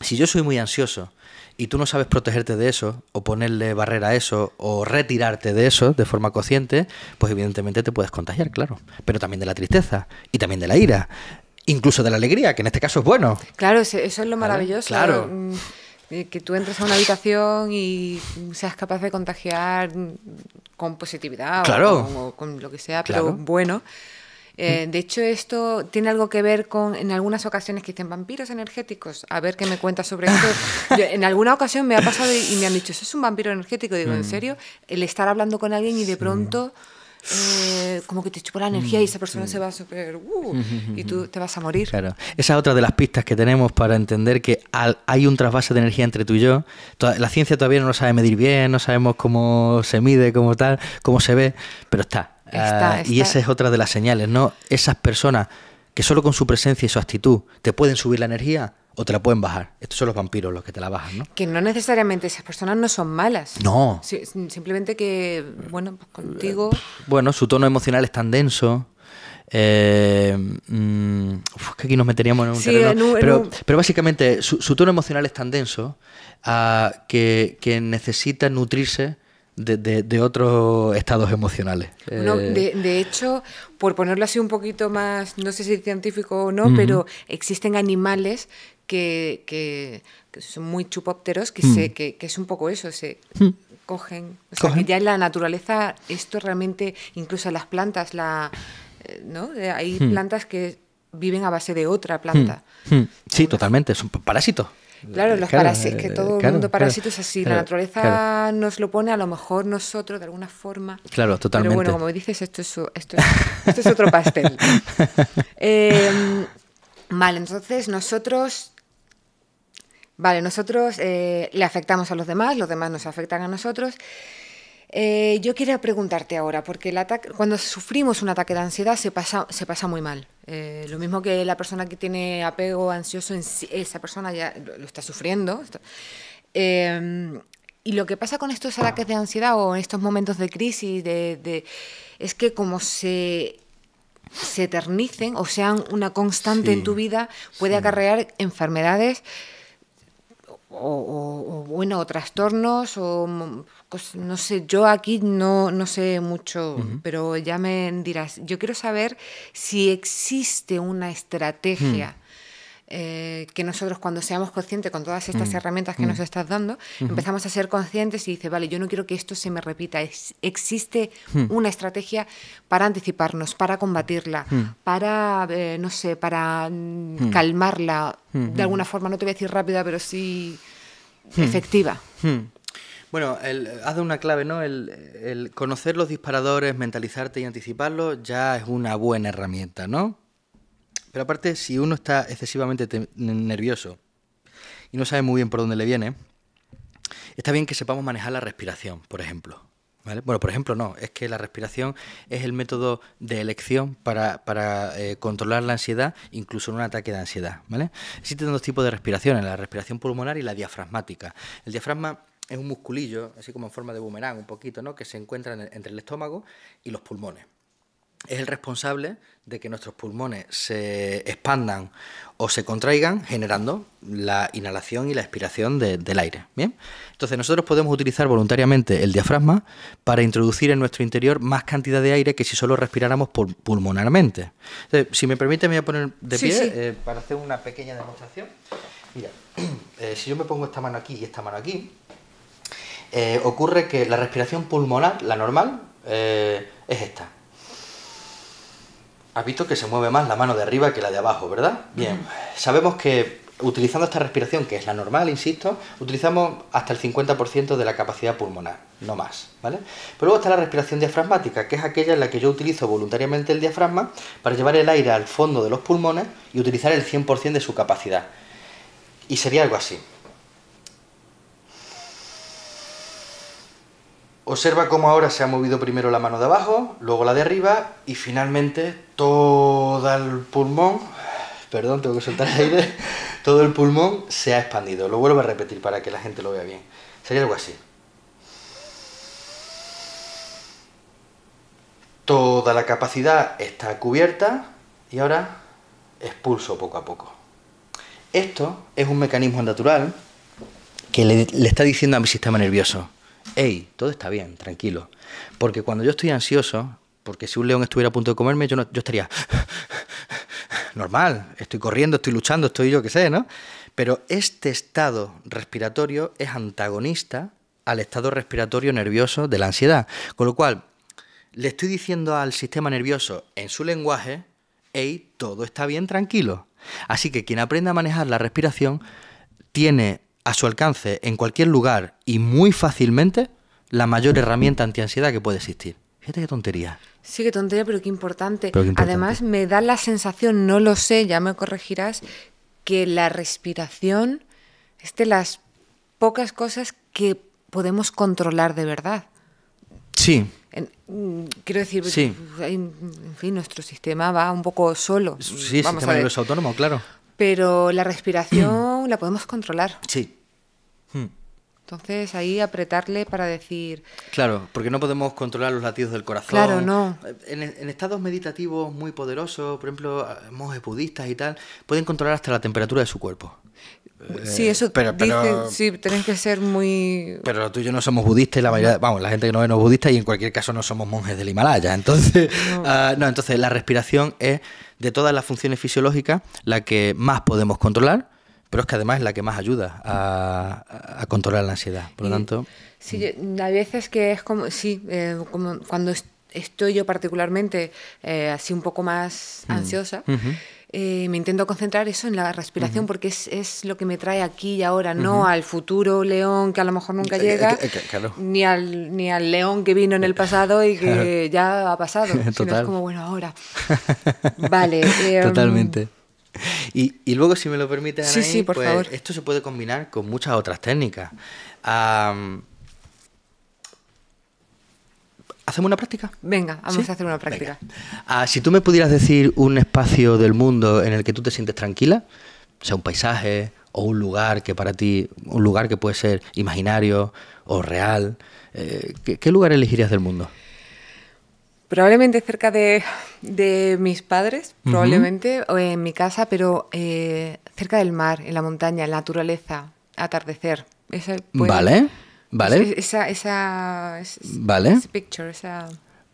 si yo soy muy ansioso y tú no sabes protegerte de eso, o ponerle barrera a eso, o retirarte de eso de forma consciente, pues evidentemente te puedes contagiar, claro. Pero también de la tristeza y también de la ira, incluso de la alegría, que en este caso es bueno. Claro, eso es lo maravilloso. Claro. Mm, eh, que tú entres a una habitación y seas capaz de contagiar mm, con positividad claro. o, con, lo que sea, pero bueno. Eh, de hecho, esto tiene algo que ver con, en algunas ocasiones que dicen vampiros energéticos. A ver qué me cuentas sobre esto. en alguna ocasión me ha pasado y, me han dicho, ¿eso es un vampiro energético? Digo, ¿en mm. serio? El estar hablando con alguien y de pronto... Eh, como que te chupa la mm, energía y esa persona mm. se va a super uh, y tú te vas a morir. Claro, esa es otra de las pistas que tenemos para entender que hay un trasvase de energía entre tú y yo. la ciencia todavía no lo sabe medir bien, no sabemos cómo se mide, cómo tal, cómo se ve, pero está. Ah, y esa es otra de las señales, ¿no? Esas personas que solo con su presencia y su actitud te pueden subir la energía o te la pueden bajar. Estos son los vampiros los que te la bajan, ¿no? Que no necesariamente esas personas no son malas. No. simplemente que, bueno, pues contigo. Eh, bueno, su tono emocional es tan denso. Eh, mm, que aquí nos meteríamos en un terreno. pero, básicamente, su, tono emocional es tan denso ah, que, que necesita nutrirse de, otros estados emocionales. Eh, de, hecho, por ponerlo así un poquito más, no sé si es científico o no, pero existen animales que, que, son muy chupópteros, que, que, es un poco eso, se cogen. ya en la naturaleza esto realmente, incluso las plantas, la, eh, ¿no? Eh, hay plantas que viven a base de otra planta. Sí, totalmente, son parásitos. Claro, los parásitos, que todo el mundo parásitos es así, la naturaleza nos lo pone, a lo mejor nosotros de alguna forma. Claro, totalmente. Pero bueno, como dices, esto es, otro pastel. Em, vale, entonces nosotros Vale, nosotros eh, le afectamos a los demás, los demás nos afectan a nosotros. Eh, yo quería preguntarte ahora, porque cuando sufrimos un ataque de ansiedad se pasa, se pasa muy mal. Eh, lo mismo que la persona que tiene apego ansioso, en esa persona ya lo, está sufriendo. Em, y lo que pasa con estos ataques de ansiedad o en estos momentos de crisis de, es que como se, se eternicen o sean una constante en tu vida, puede acarrear enfermedades o, bueno, o trastornos, o pues, no sé, yo aquí no, no sé mucho, pero ya me dirás, yo quiero saber si existe una estrategia. Mm. Eh, que nosotros cuando seamos conscientes con todas estas mm. herramientas que mm. nos estás dando, empezamos a ser conscientes y dice, vale, yo no quiero que esto se me repita. existe una estrategia para anticiparnos, para combatirla, para, eh, no sé, para calmarla. De alguna forma, no te voy a decir rápida, pero sí Hmm. efectiva. Hmm. Bueno, el, has dado una clave, ¿no? El, el, conocer los disparadores, mentalizarte y anticiparlos ya es una buena herramienta, ¿no? Pero aparte, si uno está excesivamente nervioso y no sabe muy bien por dónde le viene, está bien que sepamos manejar la respiración, por ejemplo. Bueno, por ejemplo, no, es que la respiración es el método de elección para, eh, controlar la ansiedad, incluso en un ataque de ansiedad. ¿vale? Existen dos tipos de respiraciones, la respiración pulmonar y la diafragmática. El diafragma es un musculillo, así como en forma de boomerang, un poquito, ¿no? que se encuentra entre el estómago y los pulmones es el responsable de que nuestros pulmones se expandan o se contraigan generando la inhalación y la expiración del aire. ¿bien? Entonces nosotros podemos utilizar voluntariamente el diafragma para introducir en nuestro interior más cantidad de aire que si solo respiráramos pulmonarmente. si me permite me voy a poner de pie eh, para hacer una pequeña demostración. Mira, eh, si yo me pongo esta mano aquí y esta mano aquí, eh, ocurre que la respiración pulmonar, la normal, es esta Has visto que se mueve más la mano de arriba que la de abajo, ¿verdad? Bien, sabemos que utilizando esta respiración, que es la normal, insisto, utilizamos hasta el 50% de la capacidad pulmonar, no más, ¿vale? Pero luego está la respiración diafragmática, que es aquella en la que yo utilizo voluntariamente el diafragma para llevar el aire al fondo de los pulmones y utilizar el 100% de su capacidad. Y sería algo así. Observa cómo ahora se ha movido primero la mano de abajo, luego la de arriba y finalmente todo el pulmón, perdón, tengo que soltar el aire, todo el pulmón se ha expandido. Lo vuelvo a repetir para que la gente lo vea bien. Sería algo así. Toda la capacidad está cubierta y ahora expulso poco a poco. Esto es un mecanismo natural que le, le está diciendo a mi sistema nervioso, hey, todo está bien, tranquilo. Porque cuando yo estoy ansioso, porque si un león estuviera a punto de comerme, yo, estaría normal, estoy corriendo, estoy luchando, estoy yo que sé, ¿no? Pero este estado respiratorio es antagonista al estado respiratorio nervioso de la ansiedad. Con lo cual, le estoy diciendo al sistema nervioso en su lenguaje, hey, todo está bien, tranquilo. Así que quien aprenda a manejar la respiración tiene a su alcance en cualquier lugar y muy fácilmente la mayor herramienta antiansiedad que puede existir. Fíjate qué tontería. Sí, qué tontería, pero qué importante. Además, me da la sensación, no lo sé, ya me corregirás, que la respiración es de las pocas cosas que podemos controlar de verdad. Sí. Mm, quiero decir, pues, en fin, nuestro sistema va un poco solo. Sí, el sistema nervioso autónomo, claro. Pero la respiración la podemos controlar. Sí, Hmm. Entonces ahí apretarle para decir... Claro, porque no podemos controlar los latidos del corazón. Claro, no. Eh, en, estados meditativos muy poderosos, por ejemplo, monjes budistas y tal, pueden controlar hasta la temperatura de su cuerpo. Sí, eh, eso pero, sí, que ser muy... Pero tú y yo no somos budistas y la mayoría, vamos, la gente que no es budista y en cualquier caso no somos monjes del Himalaya. Entonces, ah, no entonces la respiración es de todas las funciones fisiológicas la que más podemos controlar pero es que además es la que más ayuda a, controlar la ansiedad. Por lo tanto. Sí, hay veces que es como, sí, eh, cuando estoy yo particularmente eh, así un poco más mm. ansiosa. Eh, me intento concentrar eso en la respiración porque es, lo que me trae aquí y ahora, no al futuro león que a lo mejor nunca llega, ni, al, ni al león que vino en el pasado y que ya ha pasado. Total. es como, bueno, ahora. vale. Em, Totalmente y, luego, si me lo permite, pues, esto se puede combinar con muchas otras técnicas. ¿Hacemos una práctica? Venga, vamos a hacer una práctica. Ah, si tú me pudieras decir un espacio del mundo en el que tú te sientes tranquila, sea un paisaje o un lugar que para ti, un lugar que puede ser imaginario o real, eh, ¿qué lugar elegirías del mundo? Probablemente cerca de, de mis padres, probablemente, o en mi casa, pero eh, cerca del mar, en la montaña, en la naturaleza, atardecer. vale, vale. Esa, vale. picture,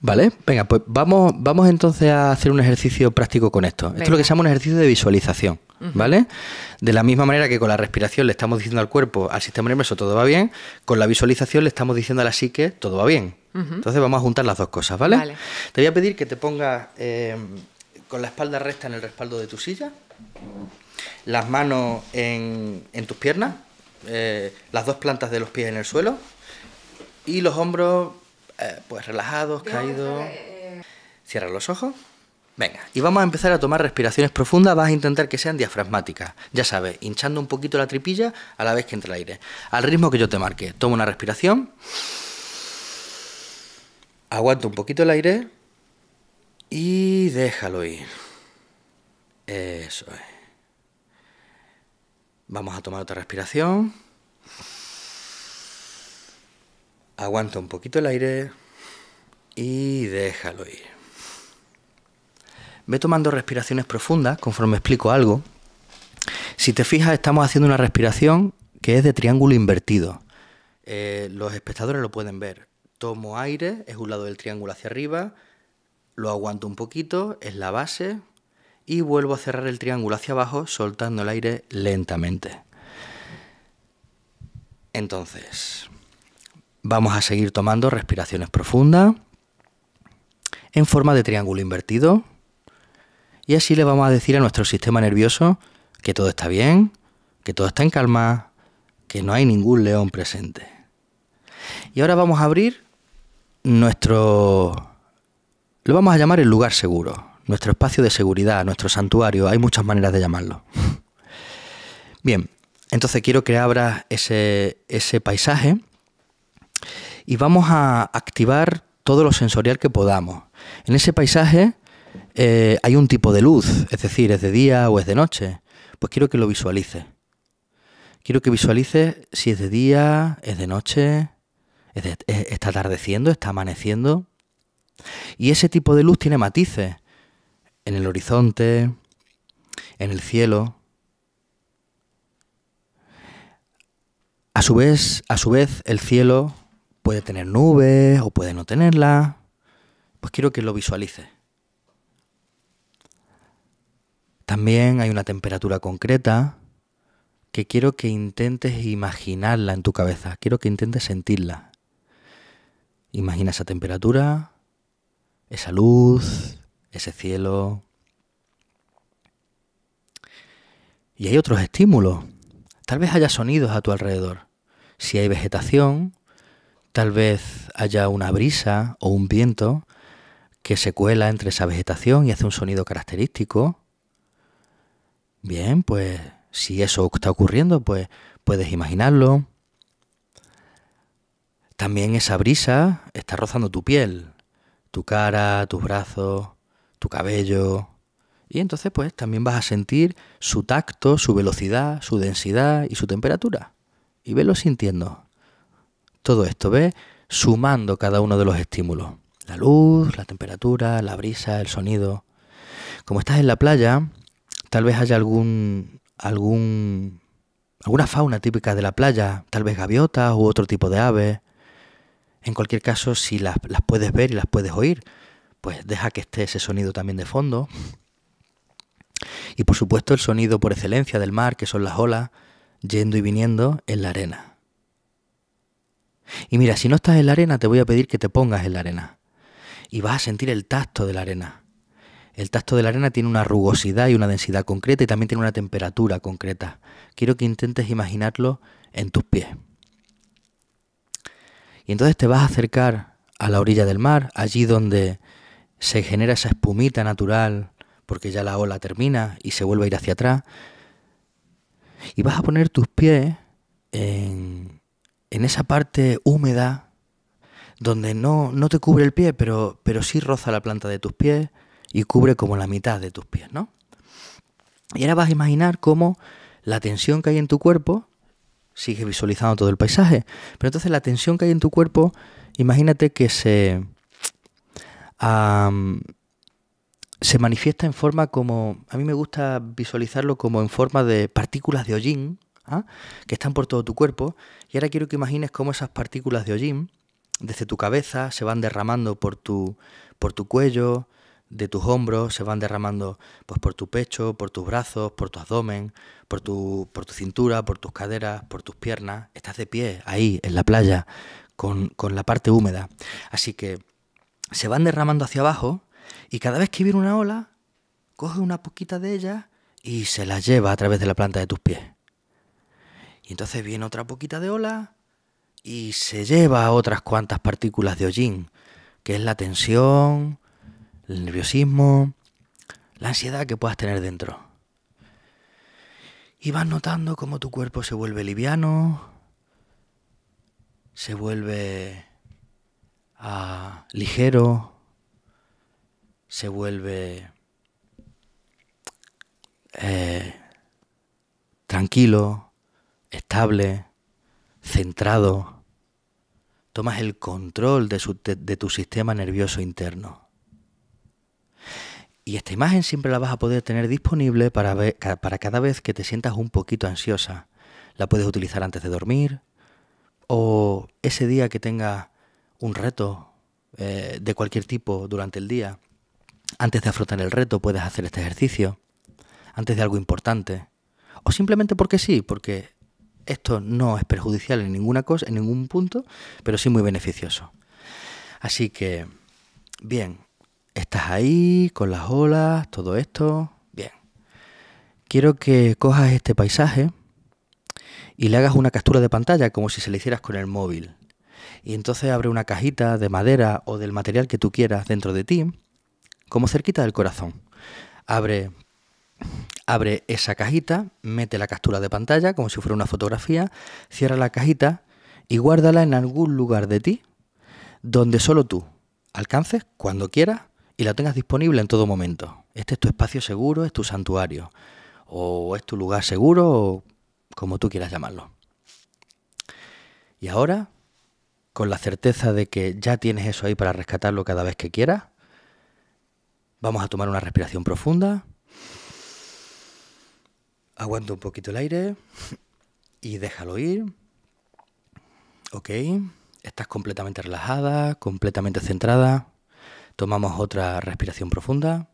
Vale, venga, pues vamos, vamos entonces a hacer un ejercicio práctico con esto. Esto es lo que se llama un ejercicio de visualización. ¿vale? De la misma manera que con la respiración le estamos diciendo al cuerpo, al sistema nervioso, todo va bien, con la visualización le estamos diciendo a la psique, todo va bien. Entonces vamos a juntar las dos cosas, ¿vale? Te voy a pedir que te pongas eh, con la espalda recta en el respaldo de tu silla, las manos en, tus piernas, eh, las dos plantas de los pies en el suelo y los hombros eh, pues relajados, caídos. Cierra los ojos. Venga, y vamos a empezar a tomar respiraciones profundas, vas a intentar que sean diafragmáticas, ya sabes, hinchando un poquito la tripilla a la vez que entra el aire, al ritmo que yo te marque. Toma una respiración, aguanta un poquito el aire y déjalo ir. Eso es. Vamos a tomar otra respiración. Aguanta un poquito el aire y déjalo ir. Ve tomando respiraciones profundas conforme explico algo. Si te fijas, estamos haciendo una respiración que es de triángulo invertido. Eh, los espectadores lo pueden ver. Tomo aire, es un lado del triángulo hacia arriba, lo aguanto un poquito, es la base, y vuelvo a cerrar el triángulo hacia abajo soltando el aire lentamente. Entonces, vamos a seguir tomando respiraciones profundas en forma de triángulo invertido. Y así le vamos a decir a nuestro sistema nervioso que todo está bien, que todo está en calma, que no hay ningún león presente. Y ahora vamos a abrir nuestro... Lo vamos a llamar el lugar seguro, nuestro espacio de seguridad, nuestro santuario. Hay muchas maneras de llamarlo. Bien, entonces quiero que abras ese, ese paisaje y vamos a activar todo lo sensorial que podamos. En ese paisaje eh, hay un tipo de luz, es decir, es de día o es de noche, pues quiero que lo visualice. Quiero que visualice si es de día, es de noche, está atardeciendo, está amaneciendo. Y ese tipo de luz tiene matices en el horizonte, en el cielo. A su vez, a su vez el cielo puede tener nubes o puede no tenerlas. Pues quiero que lo visualice. También hay una temperatura concreta que quiero que intentes imaginarla en tu cabeza, quiero que intentes sentirla. Imagina esa temperatura, esa luz, ese cielo. Y hay otros estímulos. Tal vez haya sonidos a tu alrededor. Si hay vegetación, tal vez haya una brisa o un viento que se cuela entre esa vegetación y hace un sonido característico. Bien, pues si eso está ocurriendo, pues puedes imaginarlo. También esa brisa está rozando tu piel, tu cara, tus brazos, tu cabello. Y entonces pues también vas a sentir su tacto, su velocidad, su densidad y su temperatura. Y velo sintiendo. Todo esto, ve Sumando cada uno de los estímulos. La luz, la temperatura, la brisa, el sonido. Como estás en la playa, Tal vez haya algún, algún, alguna fauna típica de la playa, tal vez gaviotas u otro tipo de aves. En cualquier caso, si las, las puedes ver y las puedes oír, pues deja que esté ese sonido también de fondo. Y por supuesto el sonido por excelencia del mar, que son las olas, yendo y viniendo en la arena. Y mira, si no estás en la arena, te voy a pedir que te pongas en la arena. Y vas a sentir el tacto de la arena. El tacto de la arena tiene una rugosidad y una densidad concreta y también tiene una temperatura concreta. Quiero que intentes imaginarlo en tus pies. Y entonces te vas a acercar a la orilla del mar, allí donde se genera esa espumita natural, porque ya la ola termina y se vuelve a ir hacia atrás. Y vas a poner tus pies en, en esa parte húmeda donde no, te cubre el pie, pero, pero sí roza la planta de tus pies y cubre como la mitad de tus pies, ¿no? Y ahora vas a imaginar cómo la tensión que hay en tu cuerpo, sigue visualizando todo el paisaje, pero entonces la tensión que hay en tu cuerpo, imagínate que se, se manifiesta en forma como, a mí me gusta visualizarlo como en forma de partículas de hollín, ¿ah? que están por todo tu cuerpo, y ahora quiero que imagines cómo esas partículas de hollín, desde tu cabeza, se van derramando por tu, por tu cuello, de tus hombros se van derramando pues por tu pecho, por tus brazos, por tu abdomen, por tu, por tu cintura, por tus caderas, por tus piernas. Estás de pie ahí en la playa con, con la parte húmeda. Así que se van derramando hacia abajo y cada vez que viene una ola, coge una poquita de ella y se la lleva a través de la planta de tus pies. Y entonces viene otra poquita de ola y se lleva a otras cuantas partículas de hollín, que es la tensión, el nerviosismo, la ansiedad que puedas tener dentro. Y vas notando cómo tu cuerpo se vuelve liviano, se vuelve ah, ligero, se vuelve eh, tranquilo, estable, centrado. Tomas el control de tu sistema nervioso interno. Y esta imagen siempre la vas a poder tener disponible para, para cada vez que te sientas un poquito ansiosa. La puedes utilizar antes de dormir o ese día que tengas un reto eh, de cualquier tipo durante el día. Antes de afrontar el reto puedes hacer este ejercicio. Antes de algo importante. O simplemente porque sí, porque esto no es perjudicial en ninguna cosa, en ningún punto, pero sí muy beneficioso. Así que, bien, Estás ahí, con las olas, todo esto. Bien. Quiero que cojas este paisaje y le hagas una captura de pantalla como si se le hicieras con el móvil. Y entonces abre una cajita de madera o del material que tú quieras dentro de ti, como cerquita del corazón. Abre, abre esa cajita, mete la captura de pantalla como si fuera una fotografía, cierra la cajita y guárdala en algún lugar de ti donde solo tú alcances cuando quieras y la tengas disponible en todo momento. Este es tu espacio seguro, es tu santuario, o es tu lugar seguro, o como tú quieras llamarlo. Y ahora, con la certeza de que ya tienes eso ahí para rescatarlo cada vez que quieras, vamos a tomar una respiración profunda. Aguanta un poquito el aire y déjalo ir. Ok, estás completamente relajada, completamente centrada, Tomamos otra respiración profunda.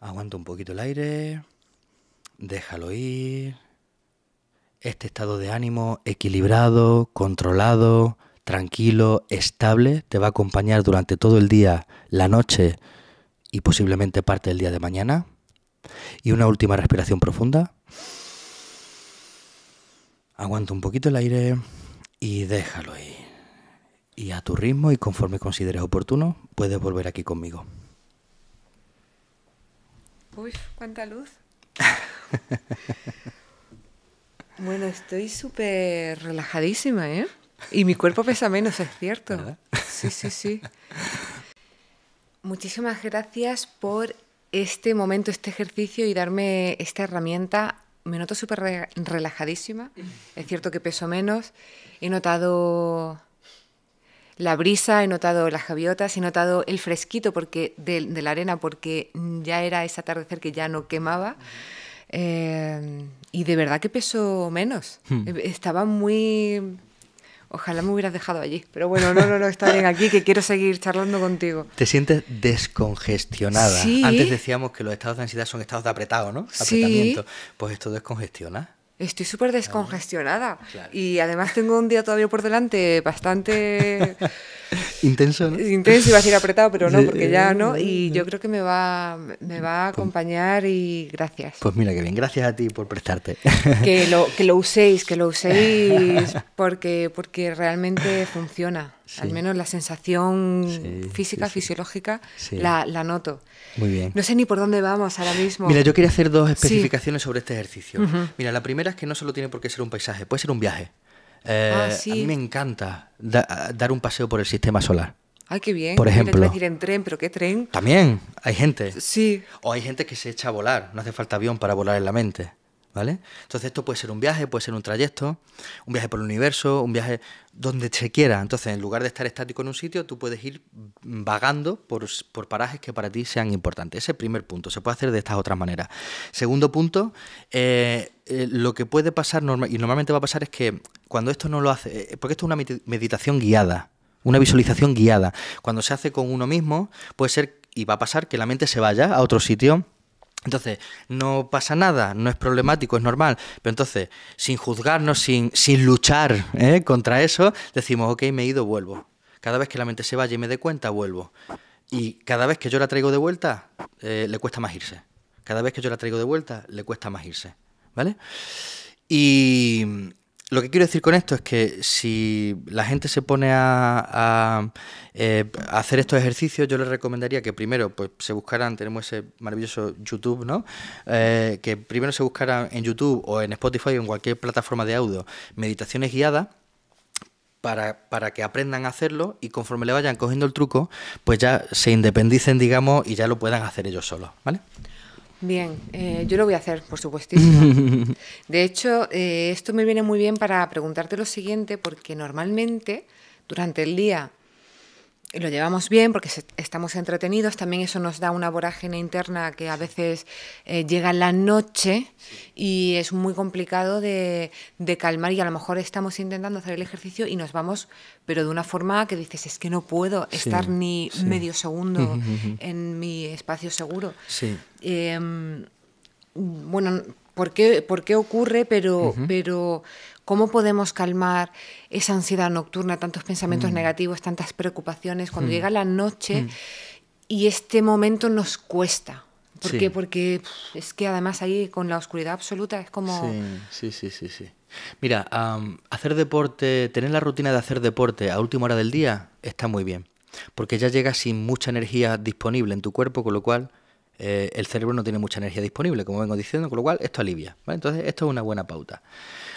Aguanta un poquito el aire. Déjalo ir. Este estado de ánimo equilibrado, controlado, tranquilo, estable, te va a acompañar durante todo el día, la noche y posiblemente parte del día de mañana. Y una última respiración profunda. Aguanta un poquito el aire y déjalo ir y a tu ritmo y conforme consideres oportuno, puedes volver aquí conmigo. Uy, cuánta luz. bueno, estoy súper relajadísima, ¿eh? Y mi cuerpo pesa menos, es cierto. Sí, sí, sí. Muchísimas gracias por este momento, este ejercicio y darme esta herramienta. Me noto súper relajadísima. Es cierto que peso menos. He notado la brisa, he notado las gaviotas, he notado el fresquito porque de, la arena porque ya era ese atardecer que ya no quemaba. Eh, y de verdad que pesó menos. Hmm. Eh, estaba muy... Ojalá me hubieras dejado allí. Pero bueno, no, no, no, está bien aquí, que quiero seguir charlando contigo. Te sientes descongestionada. Antes decíamos que los estados de ansiedad son estados de apretado, ¿no? Apretamiento. Sí. Pues esto descongestiona. Estoy súper descongestionada. Y además tengo un día todavía por delante bastante... intenso, Intenso, iba a ser apretado, pero no, porque ya no. Y yo creo que me va, me va a pues acompañar y gracias. Pues mira, qué bien. Gracias a ti por prestarte. que, lo, que lo uséis, que lo uséis, porque, porque realmente funciona. Al menos la sensación física, fisiológica, la, la noto bien. No sé ni por dónde vamos ahora mismo. Mira, yo quería hacer dos especificaciones sobre este ejercicio. Mira, la primera es que no solo tiene por qué ser un paisaje, puede ser un viaje. Ah, eh, a mí me encanta dar un paseo por el sistema solar. Ay, qué bien. Por ejemplo. en tren, pero ¿qué tren? También, hay gente. Sí. O hay gente que se echa a volar, no hace falta avión para volar en la mente. Entonces esto puede ser un viaje, puede ser un trayecto, un viaje por el universo, un viaje donde se quiera. Entonces, en lugar de estar estático en un sitio, tú puedes ir vagando por, parajes que para ti sean importantes. Ese es el primer punto, se puede hacer de estas otras maneras. Segundo punto, eh, eh, lo que puede pasar, y normalmente va a pasar es que cuando esto no lo hace, eh, porque esto es una meditación guiada, una visualización guiada, cuando se hace con uno mismo, puede ser, y va a pasar, que la mente se vaya a otro sitio entonces, no pasa nada, no es problemático, es normal. Pero entonces, sin juzgarnos, sin, luchar ¿eh? contra eso, decimos, ok, me he ido, vuelvo. Cada vez que la mente se vaya y me dé cuenta, vuelvo. Y cada vez que yo la traigo de vuelta, eh, le cuesta más irse. Cada vez que yo la traigo de vuelta, le cuesta más irse. ¿Vale? Y, lo que quiero decir con esto es que si la gente se pone a, eh, hacer estos ejercicios, yo les recomendaría que primero pues, se buscaran, tenemos ese maravilloso YouTube, ¿no? Eh, que primero se buscaran en YouTube o en Spotify o en cualquier plataforma de audio meditaciones guiadas. Para, para, que aprendan a hacerlo y conforme le vayan cogiendo el truco, pues ya se independicen, digamos, y ya lo puedan hacer ellos solos, ¿vale? Bien, eh, yo lo voy a hacer, por supuestísimo. De hecho, eh, esto me viene muy bien para preguntarte lo siguiente, porque normalmente durante el día lo llevamos bien porque estamos entretenidos, también eso nos da una vorágine interna que a veces eh, llega en la noche y es muy complicado de, calmar y a lo mejor estamos intentando hacer el ejercicio y nos vamos, pero de una forma que dices, es que no puedo estar ni medio segundo en mi espacio seguro. Sí. Em, bueno, ¿por qué, ¿por qué, ocurre? Pero, pero ¿Cómo podemos calmar esa ansiedad nocturna, tantos pensamientos mm. negativos, tantas preocupaciones cuando mm. llega la noche mm. y este momento nos cuesta? Porque es que además ahí con la oscuridad absoluta es como... Sí, sí, sí, sí. Mira, hacer deporte, tener la rutina de hacer deporte a última hora del día está muy bien, porque ya llegas sin mucha energía disponible en tu cuerpo, con lo cual eh, el cerebro no tiene mucha energía disponible, como vengo diciendo, con lo cual esto alivia. Entonces, esto es una buena pauta.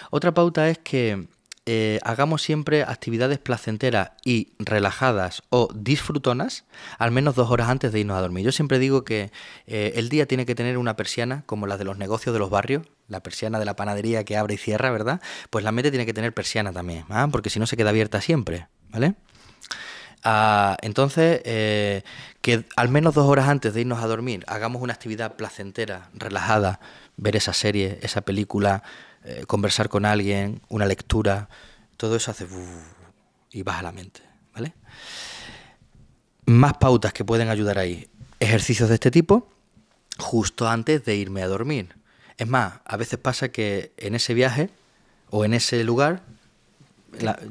Otra pauta es que eh, hagamos siempre actividades placenteras y relajadas o disfrutonas al menos dos horas antes de irnos a dormir. Yo siempre digo que eh, el día tiene que tener una persiana como la de los negocios de los barrios, la persiana de la panadería que abre y cierra, ¿verdad? Pues la mente tiene que tener persiana también, ¿ah? porque si no se queda abierta siempre, ¿vale? Ah, entonces, eh, que al menos dos horas antes de irnos a dormir hagamos una actividad placentera, relajada, ver esa serie, esa película, eh, conversar con alguien, una lectura, todo eso hace y baja la mente, ¿vale? Más pautas que pueden ayudar ahí. Ejercicios de este tipo justo antes de irme a dormir. Es más, a veces pasa que en ese viaje o en ese lugar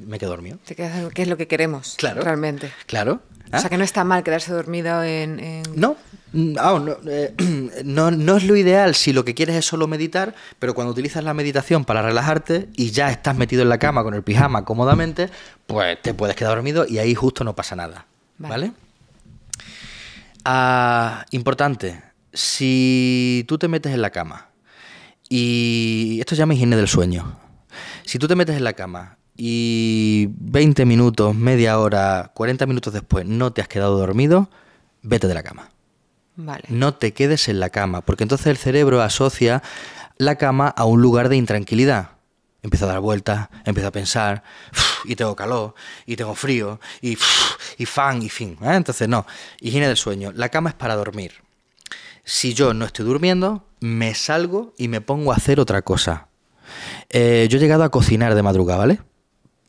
me quedo dormido. qué es lo que queremos claro, realmente. Claro. O sea ¿Ah? que no está mal quedarse dormido en... Mm, ah, oh, eh, no, no, es lo ideal si lo que quieres es solo meditar, pero cuando utilizas la meditación para relajarte y ya estás metido en la cama con el pijama cómodamente, pues te puedes quedar dormido y ahí justo no pasa nada. ¿Vale? Ah, importante, si tú te metes en la cama y esto se llama higiene del sueño, si tú te metes en la cama y 20 minutos, media hora, 40 minutos después no te has quedado dormido, vete de la cama. Vale. No te quedes en la cama, porque entonces el cerebro asocia la cama a un lugar de intranquilidad. Empieza a dar vueltas, empieza a pensar, y tengo calor, y tengo frío, y, y fan, y fin. ¿eh? Entonces, no, higiene del sueño. La cama es para dormir. Si yo no estoy durmiendo, me salgo y me pongo a hacer otra cosa. Eh, yo he llegado a cocinar de madrugada, ¿vale?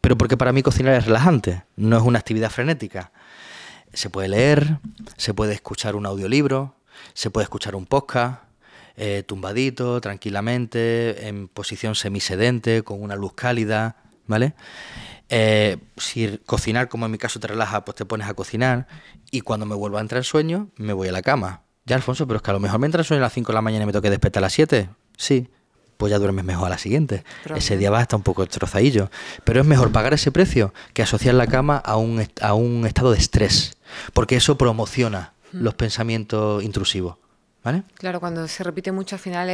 pero porque para mí cocinar es relajante, no es una actividad frenética. Se puede leer, se puede escuchar un audiolibro, se puede escuchar un podcast, eh, tumbadito, tranquilamente, en posición semisedente, con una luz cálida, ¿vale? Eh, si cocinar, como en mi caso, te relaja, pues te pones a cocinar y cuando me vuelva a entrar el sueño, me voy a la cama. Ya, Alfonso, pero es que a lo mejor me entra el sueño a las 5 de la mañana y me toque despertar a las 7. Sí, pues ya duermes mejor a la siguiente. ese día vas hasta un poco destrozadillo... Pero es mejor pagar ese precio que asociar la cama a un, a un estado de estrés, porque eso promociona hmm. los pensamientos intrusivos. ¿Vale? Claro, cuando se repite mucho al final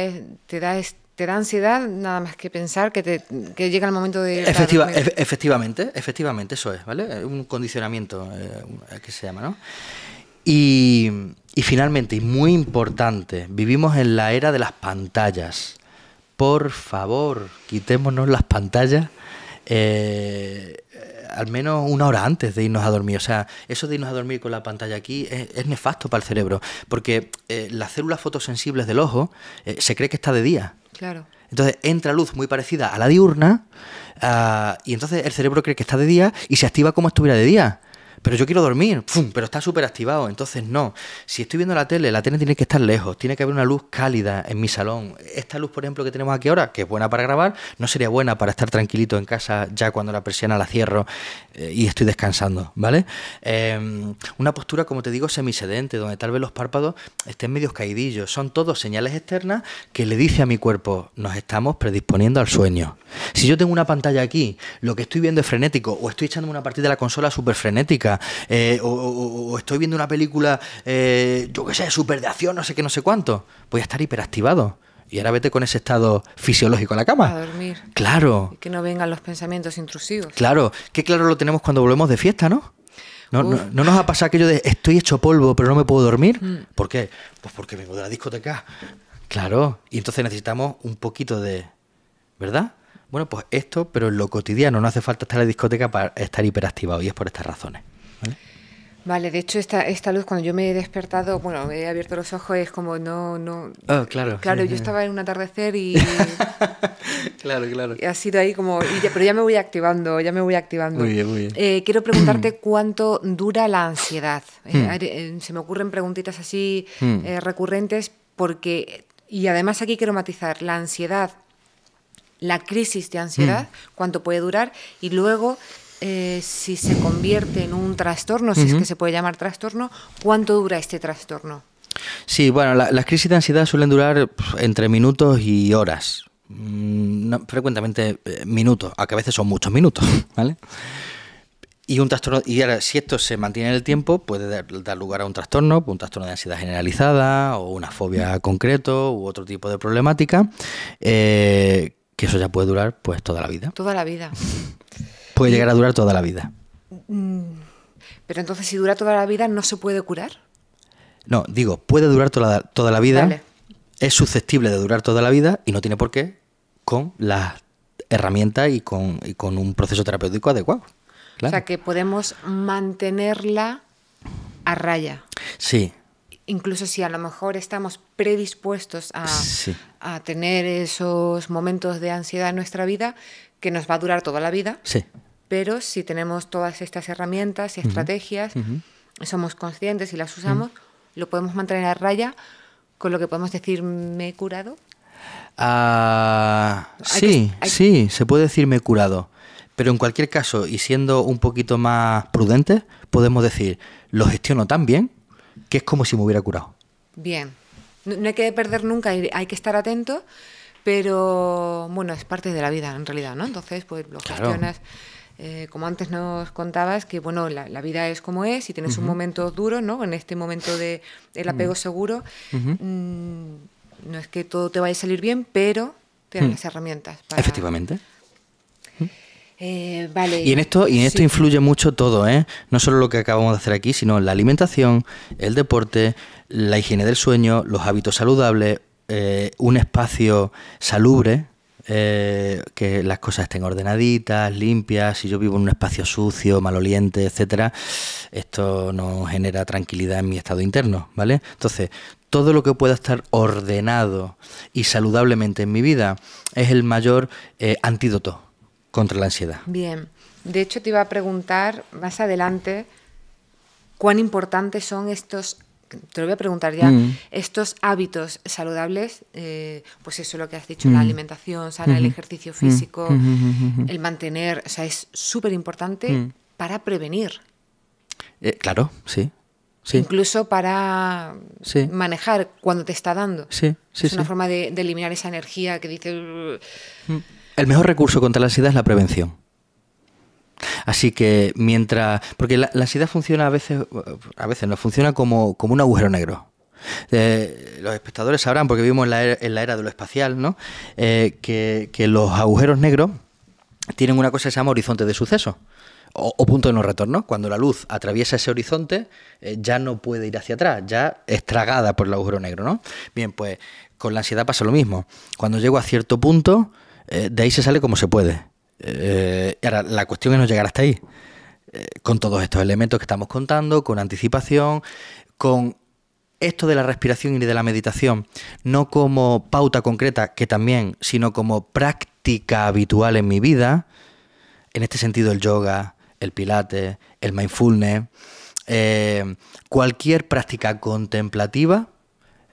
te da te da ansiedad nada más que pensar que, te, llega el momento de... Efectiva, efectivamente, efectivamente, eso es, ¿vale? Un condicionamiento eh, que se llama, ¿no? y finalmente, y muy importante, vivimos en la era de las pantallas por favor, quitémonos las pantallas. Eh, al menos una hora antes de irnos a dormir. O sea, eso de irnos a dormir con la pantalla aquí es, nefasto para el cerebro, porque eh, las células fotosensibles del ojo eh, se cree que está de día. Claro. Entonces entra luz muy parecida a la diurna ah, y entonces el cerebro cree que está de día y se activa como estuviera de día pero yo quiero dormir, pero está súper activado. Entonces, no. Si estoy viendo la tele, la tele tiene que estar lejos, tiene que haber una luz cálida en mi salón. Esta luz, por ejemplo, que tenemos aquí ahora, que es buena para grabar, no sería buena para estar tranquilito en casa ya cuando la persiana la cierro eh, y estoy descansando, ¿vale? Em, una postura, como te digo, semisedente, donde tal vez los párpados estén medios caidillos. Son todos señales externas que le dice a mi cuerpo, nos estamos predisponiendo al sueño. Si yo tengo una pantalla aquí, lo que estoy viendo es frenético o estoy echando una partida de la consola súper frenética, eh, o, estoy viendo una película, eh, yo qué sé, super de acción, no sé qué, no sé cuánto, voy a estar hiperactivado. Y ahora vete con ese estado fisiológico a la cama. A dormir. Claro. que no vengan los pensamientos intrusivos. Claro. Que claro lo tenemos cuando volvemos de fiesta, ¿no? No, no, nos ha pasado aquello de estoy hecho polvo, pero no me puedo dormir. Mm. ¿Por qué? Pues porque vengo de la discoteca. Claro. Y entonces necesitamos un poquito de. ¿Verdad? Bueno, pues esto, pero en lo cotidiano. No hace falta estar en la discoteca para estar hiperactivado. Y es por estas razones. ¿vale? de hecho esta, esta luz cuando yo me he despertado, bueno, me he abierto los ojos, es como no... no ah, claro. Claro, yo estaba en un atardecer y... claro, claro. ha sido ahí como... pero ya me voy activando, ya me voy activando. Muy bien, muy bien. Eh, quiero preguntarte cuánto dura la ansiedad. Eh, hmm. eh, se me ocurren preguntitas así hmm. recurrentes porque... Y además aquí quiero matizar, la ansiedad la crisis de ansiedad, hmm. cuánto puede durar, y luego eh, si se convierte en un trastorno, si es que se puede llamar trastorno, ¿cuánto dura este trastorno? Sí, bueno, las crisis de ansiedad suelen durar pues, entre minutos y horas. Mm, frecuentemente eh, minutos, que a veces son muchos minutos, ¿vale? Y un trastorno, y ahora, si esto se mantiene en el tiempo, puede dar, lugar a un trastorno, un trastorno de ansiedad generalizada, o una fobia concreto, u otro tipo de problemática, eh, que eso ya puede durar pues toda la vida. Toda la vida. Puede llegar a durar toda la vida. Mm, pero entonces, si dura toda la vida, ¿no se puede curar? No, digo, puede durar toda, toda la vida, es susceptible de durar toda la vida y no tiene por qué con las herramientas y con, con un proceso terapéutico adecuado. O sea, que podemos mantenerla a raya. Sí. Incluso si a lo mejor estamos predispuestos a, a tener esos momentos de ansiedad en nuestra vida, que nos va a durar toda la vida. Sí. Pero si tenemos todas estas herramientas y estrategias, somos conscientes y las usamos, lo podemos mantener a raya, con lo que podemos decir me he curado. Ah, sí, sí, se puede decir me he curado. Pero en cualquier caso, y siendo un poquito más prudentes, podemos decir, lo gestiono tan bien que es como si me hubiera curado. Bien. No, no hay que perder nunca, hay que estar atento pero bueno, es parte de la vida en realidad, ¿no? Entonces, pues lo gestionas. Eh, como antes nos contabas, que bueno, la, vida es como es y tienes un momento duro, ¿no? En este momento de apego mm. seguro, mm, no es que todo te vaya a salir bien, pero tienes mm. las herramientas. Efectivamente. Eh, vale. Y en esto, y en esto influye mucho todo, ¿eh? No solo lo que acabamos de hacer aquí, sino la alimentación, el deporte, la higiene del sueño, los hábitos saludables, eh, un espacio salubre, eh, que las cosas estén ordenaditas, limpias. Si yo vivo en un espacio sucio, maloliente, etcétera, esto no genera tranquilidad en mi estado interno, ¿vale? Entonces, todo lo que pueda estar ordenado y saludablemente en mi vida es el mayor eh, antídoto contra la ansiedad. Bien. De hecho, te iba a preguntar más adelante cuán importantes son estos te lo voy a preguntar ya, mm. estos hábitos saludables, eh, pues eso es lo que has dicho, la mm. alimentación sana, el ejercicio físico, el mantener, o sea, es súper importante mm. para prevenir. Eh, claro, sí. Sí. Incluso para manejar cuando te está dando. Sí, Es una forma de, de, eliminar esa energía que dice... El mejor recurso contra la ansiedad es la prevención. Así que mientras. Porque la, ansiedad funciona a veces, a veces no, funciona como, un agujero negro. Eh, los espectadores sabrán, porque vivimos en la era, de lo espacial, ¿no? Eh, que, los agujeros negros tienen una cosa que se llama horizonte de suceso. O, punto de no retorno. Cuando la luz atraviesa ese horizonte, eh, ya no puede ir hacia atrás, ya es tragada por el agujero negro, ¿no? Bien, pues con la ansiedad pasa lo mismo. Cuando llego a cierto punto, de ahí se sale como se puede. Eh, ahora, la cuestión es no llegar hasta ahí. Eh, con todos estos elementos que estamos contando, con anticipación, con esto de la respiración y de la meditación, no como pauta concreta, que también, sino como práctica habitual en mi vida. En este sentido, el yoga, el pilate. el mindfulness, eh, cualquier práctica contemplativa.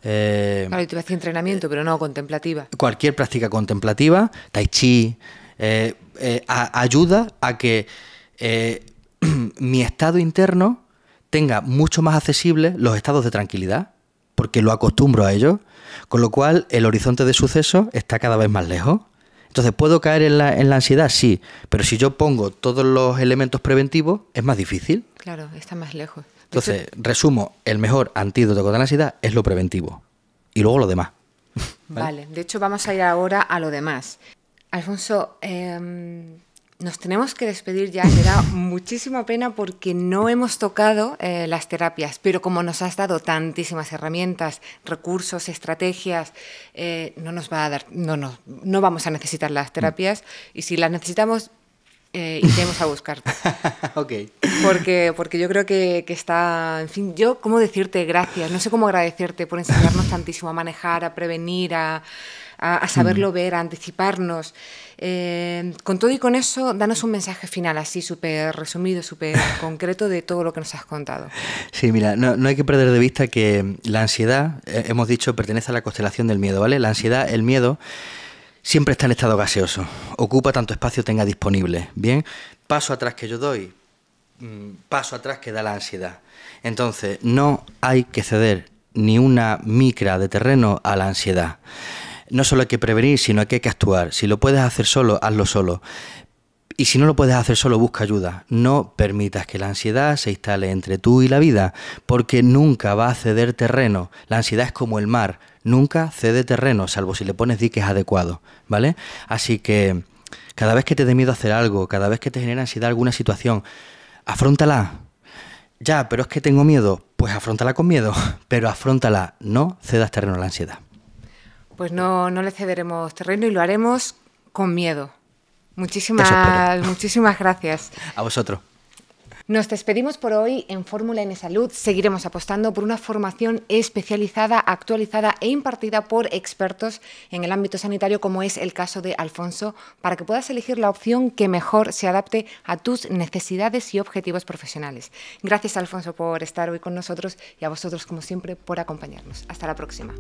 Eh, claro, y te entrenamiento, pero no contemplativa. Cualquier práctica contemplativa, tai chi, eh, eh, ayuda a que eh, mi estado interno tenga mucho más accesible los estados de tranquilidad, porque lo acostumbro a ello, con lo cual el horizonte de suceso está cada vez más lejos. Entonces, ¿puedo caer en la, ansiedad? Sí, pero si yo pongo todos los elementos preventivos, es más difícil. Claro, está más lejos. Entonces, resumo, el mejor antídoto contra la ansiedad es lo preventivo y luego lo demás. ¿Vale? vale, de hecho vamos a ir ahora a lo demás. Alfonso, em, nos tenemos que despedir ya. Me da muchísima pena porque no hemos tocado eh, las terapias, pero como nos has dado tantísimas herramientas, recursos, estrategias, eh, no nos va a dar, no, no, no vamos a necesitar las terapias mm. y si las necesitamos eh, iremos a buscarte. ok. Porque, porque yo creo que, que, está, en fin, yo cómo decirte gracias, no sé cómo agradecerte por enseñarnos tantísimo a manejar, a prevenir, a, a, saberlo mm. ver, a anticiparnos. Eh, con todo y con eso, danos un mensaje final así súper resumido, súper concreto de todo lo que nos has contado. Sí, mira, no, hay que perder de vista que la ansiedad, eh, hemos dicho, pertenece a la constelación del miedo, ¿vale? La ansiedad, el miedo siempre está en estado gaseoso, ocupa tanto espacio tenga disponible. Bien, paso atrás que yo doy, mm, paso atrás que da la ansiedad. Entonces, no hay que ceder ni una micra de terreno a la ansiedad no solo hay que prevenir, sino que hay que actuar. Si lo puedes hacer solo, hazlo solo. Y si no lo puedes hacer solo, busca ayuda. No permitas que la ansiedad se instale entre tú y la vida, porque nunca va a ceder terreno. La ansiedad es como el mar, nunca cede terreno, salvo si le pones diques adecuados, ¿vale? Así que cada vez que te dé miedo hacer algo, cada vez que te genera ansiedad alguna situación, afrontala. Ya, pero es que tengo miedo. Pues afrontala con miedo, pero afrontala, no cedas terreno a la ansiedad pues no, no le cederemos terreno y lo haremos con miedo. Muchísimas, muchísimas gracias. A vosotros. Nos despedimos por hoy en Fórmula en Salud. Seguiremos apostando por una formación especializada, actualizada e impartida por expertos en el ámbito sanitario, como es el caso de Alfonso, para que puedas elegir la opción que mejor se adapte a tus necesidades y objetivos profesionales. Gracias, Alfonso, por estar hoy con nosotros y a vosotros, como siempre, por acompañarnos. Hasta la próxima.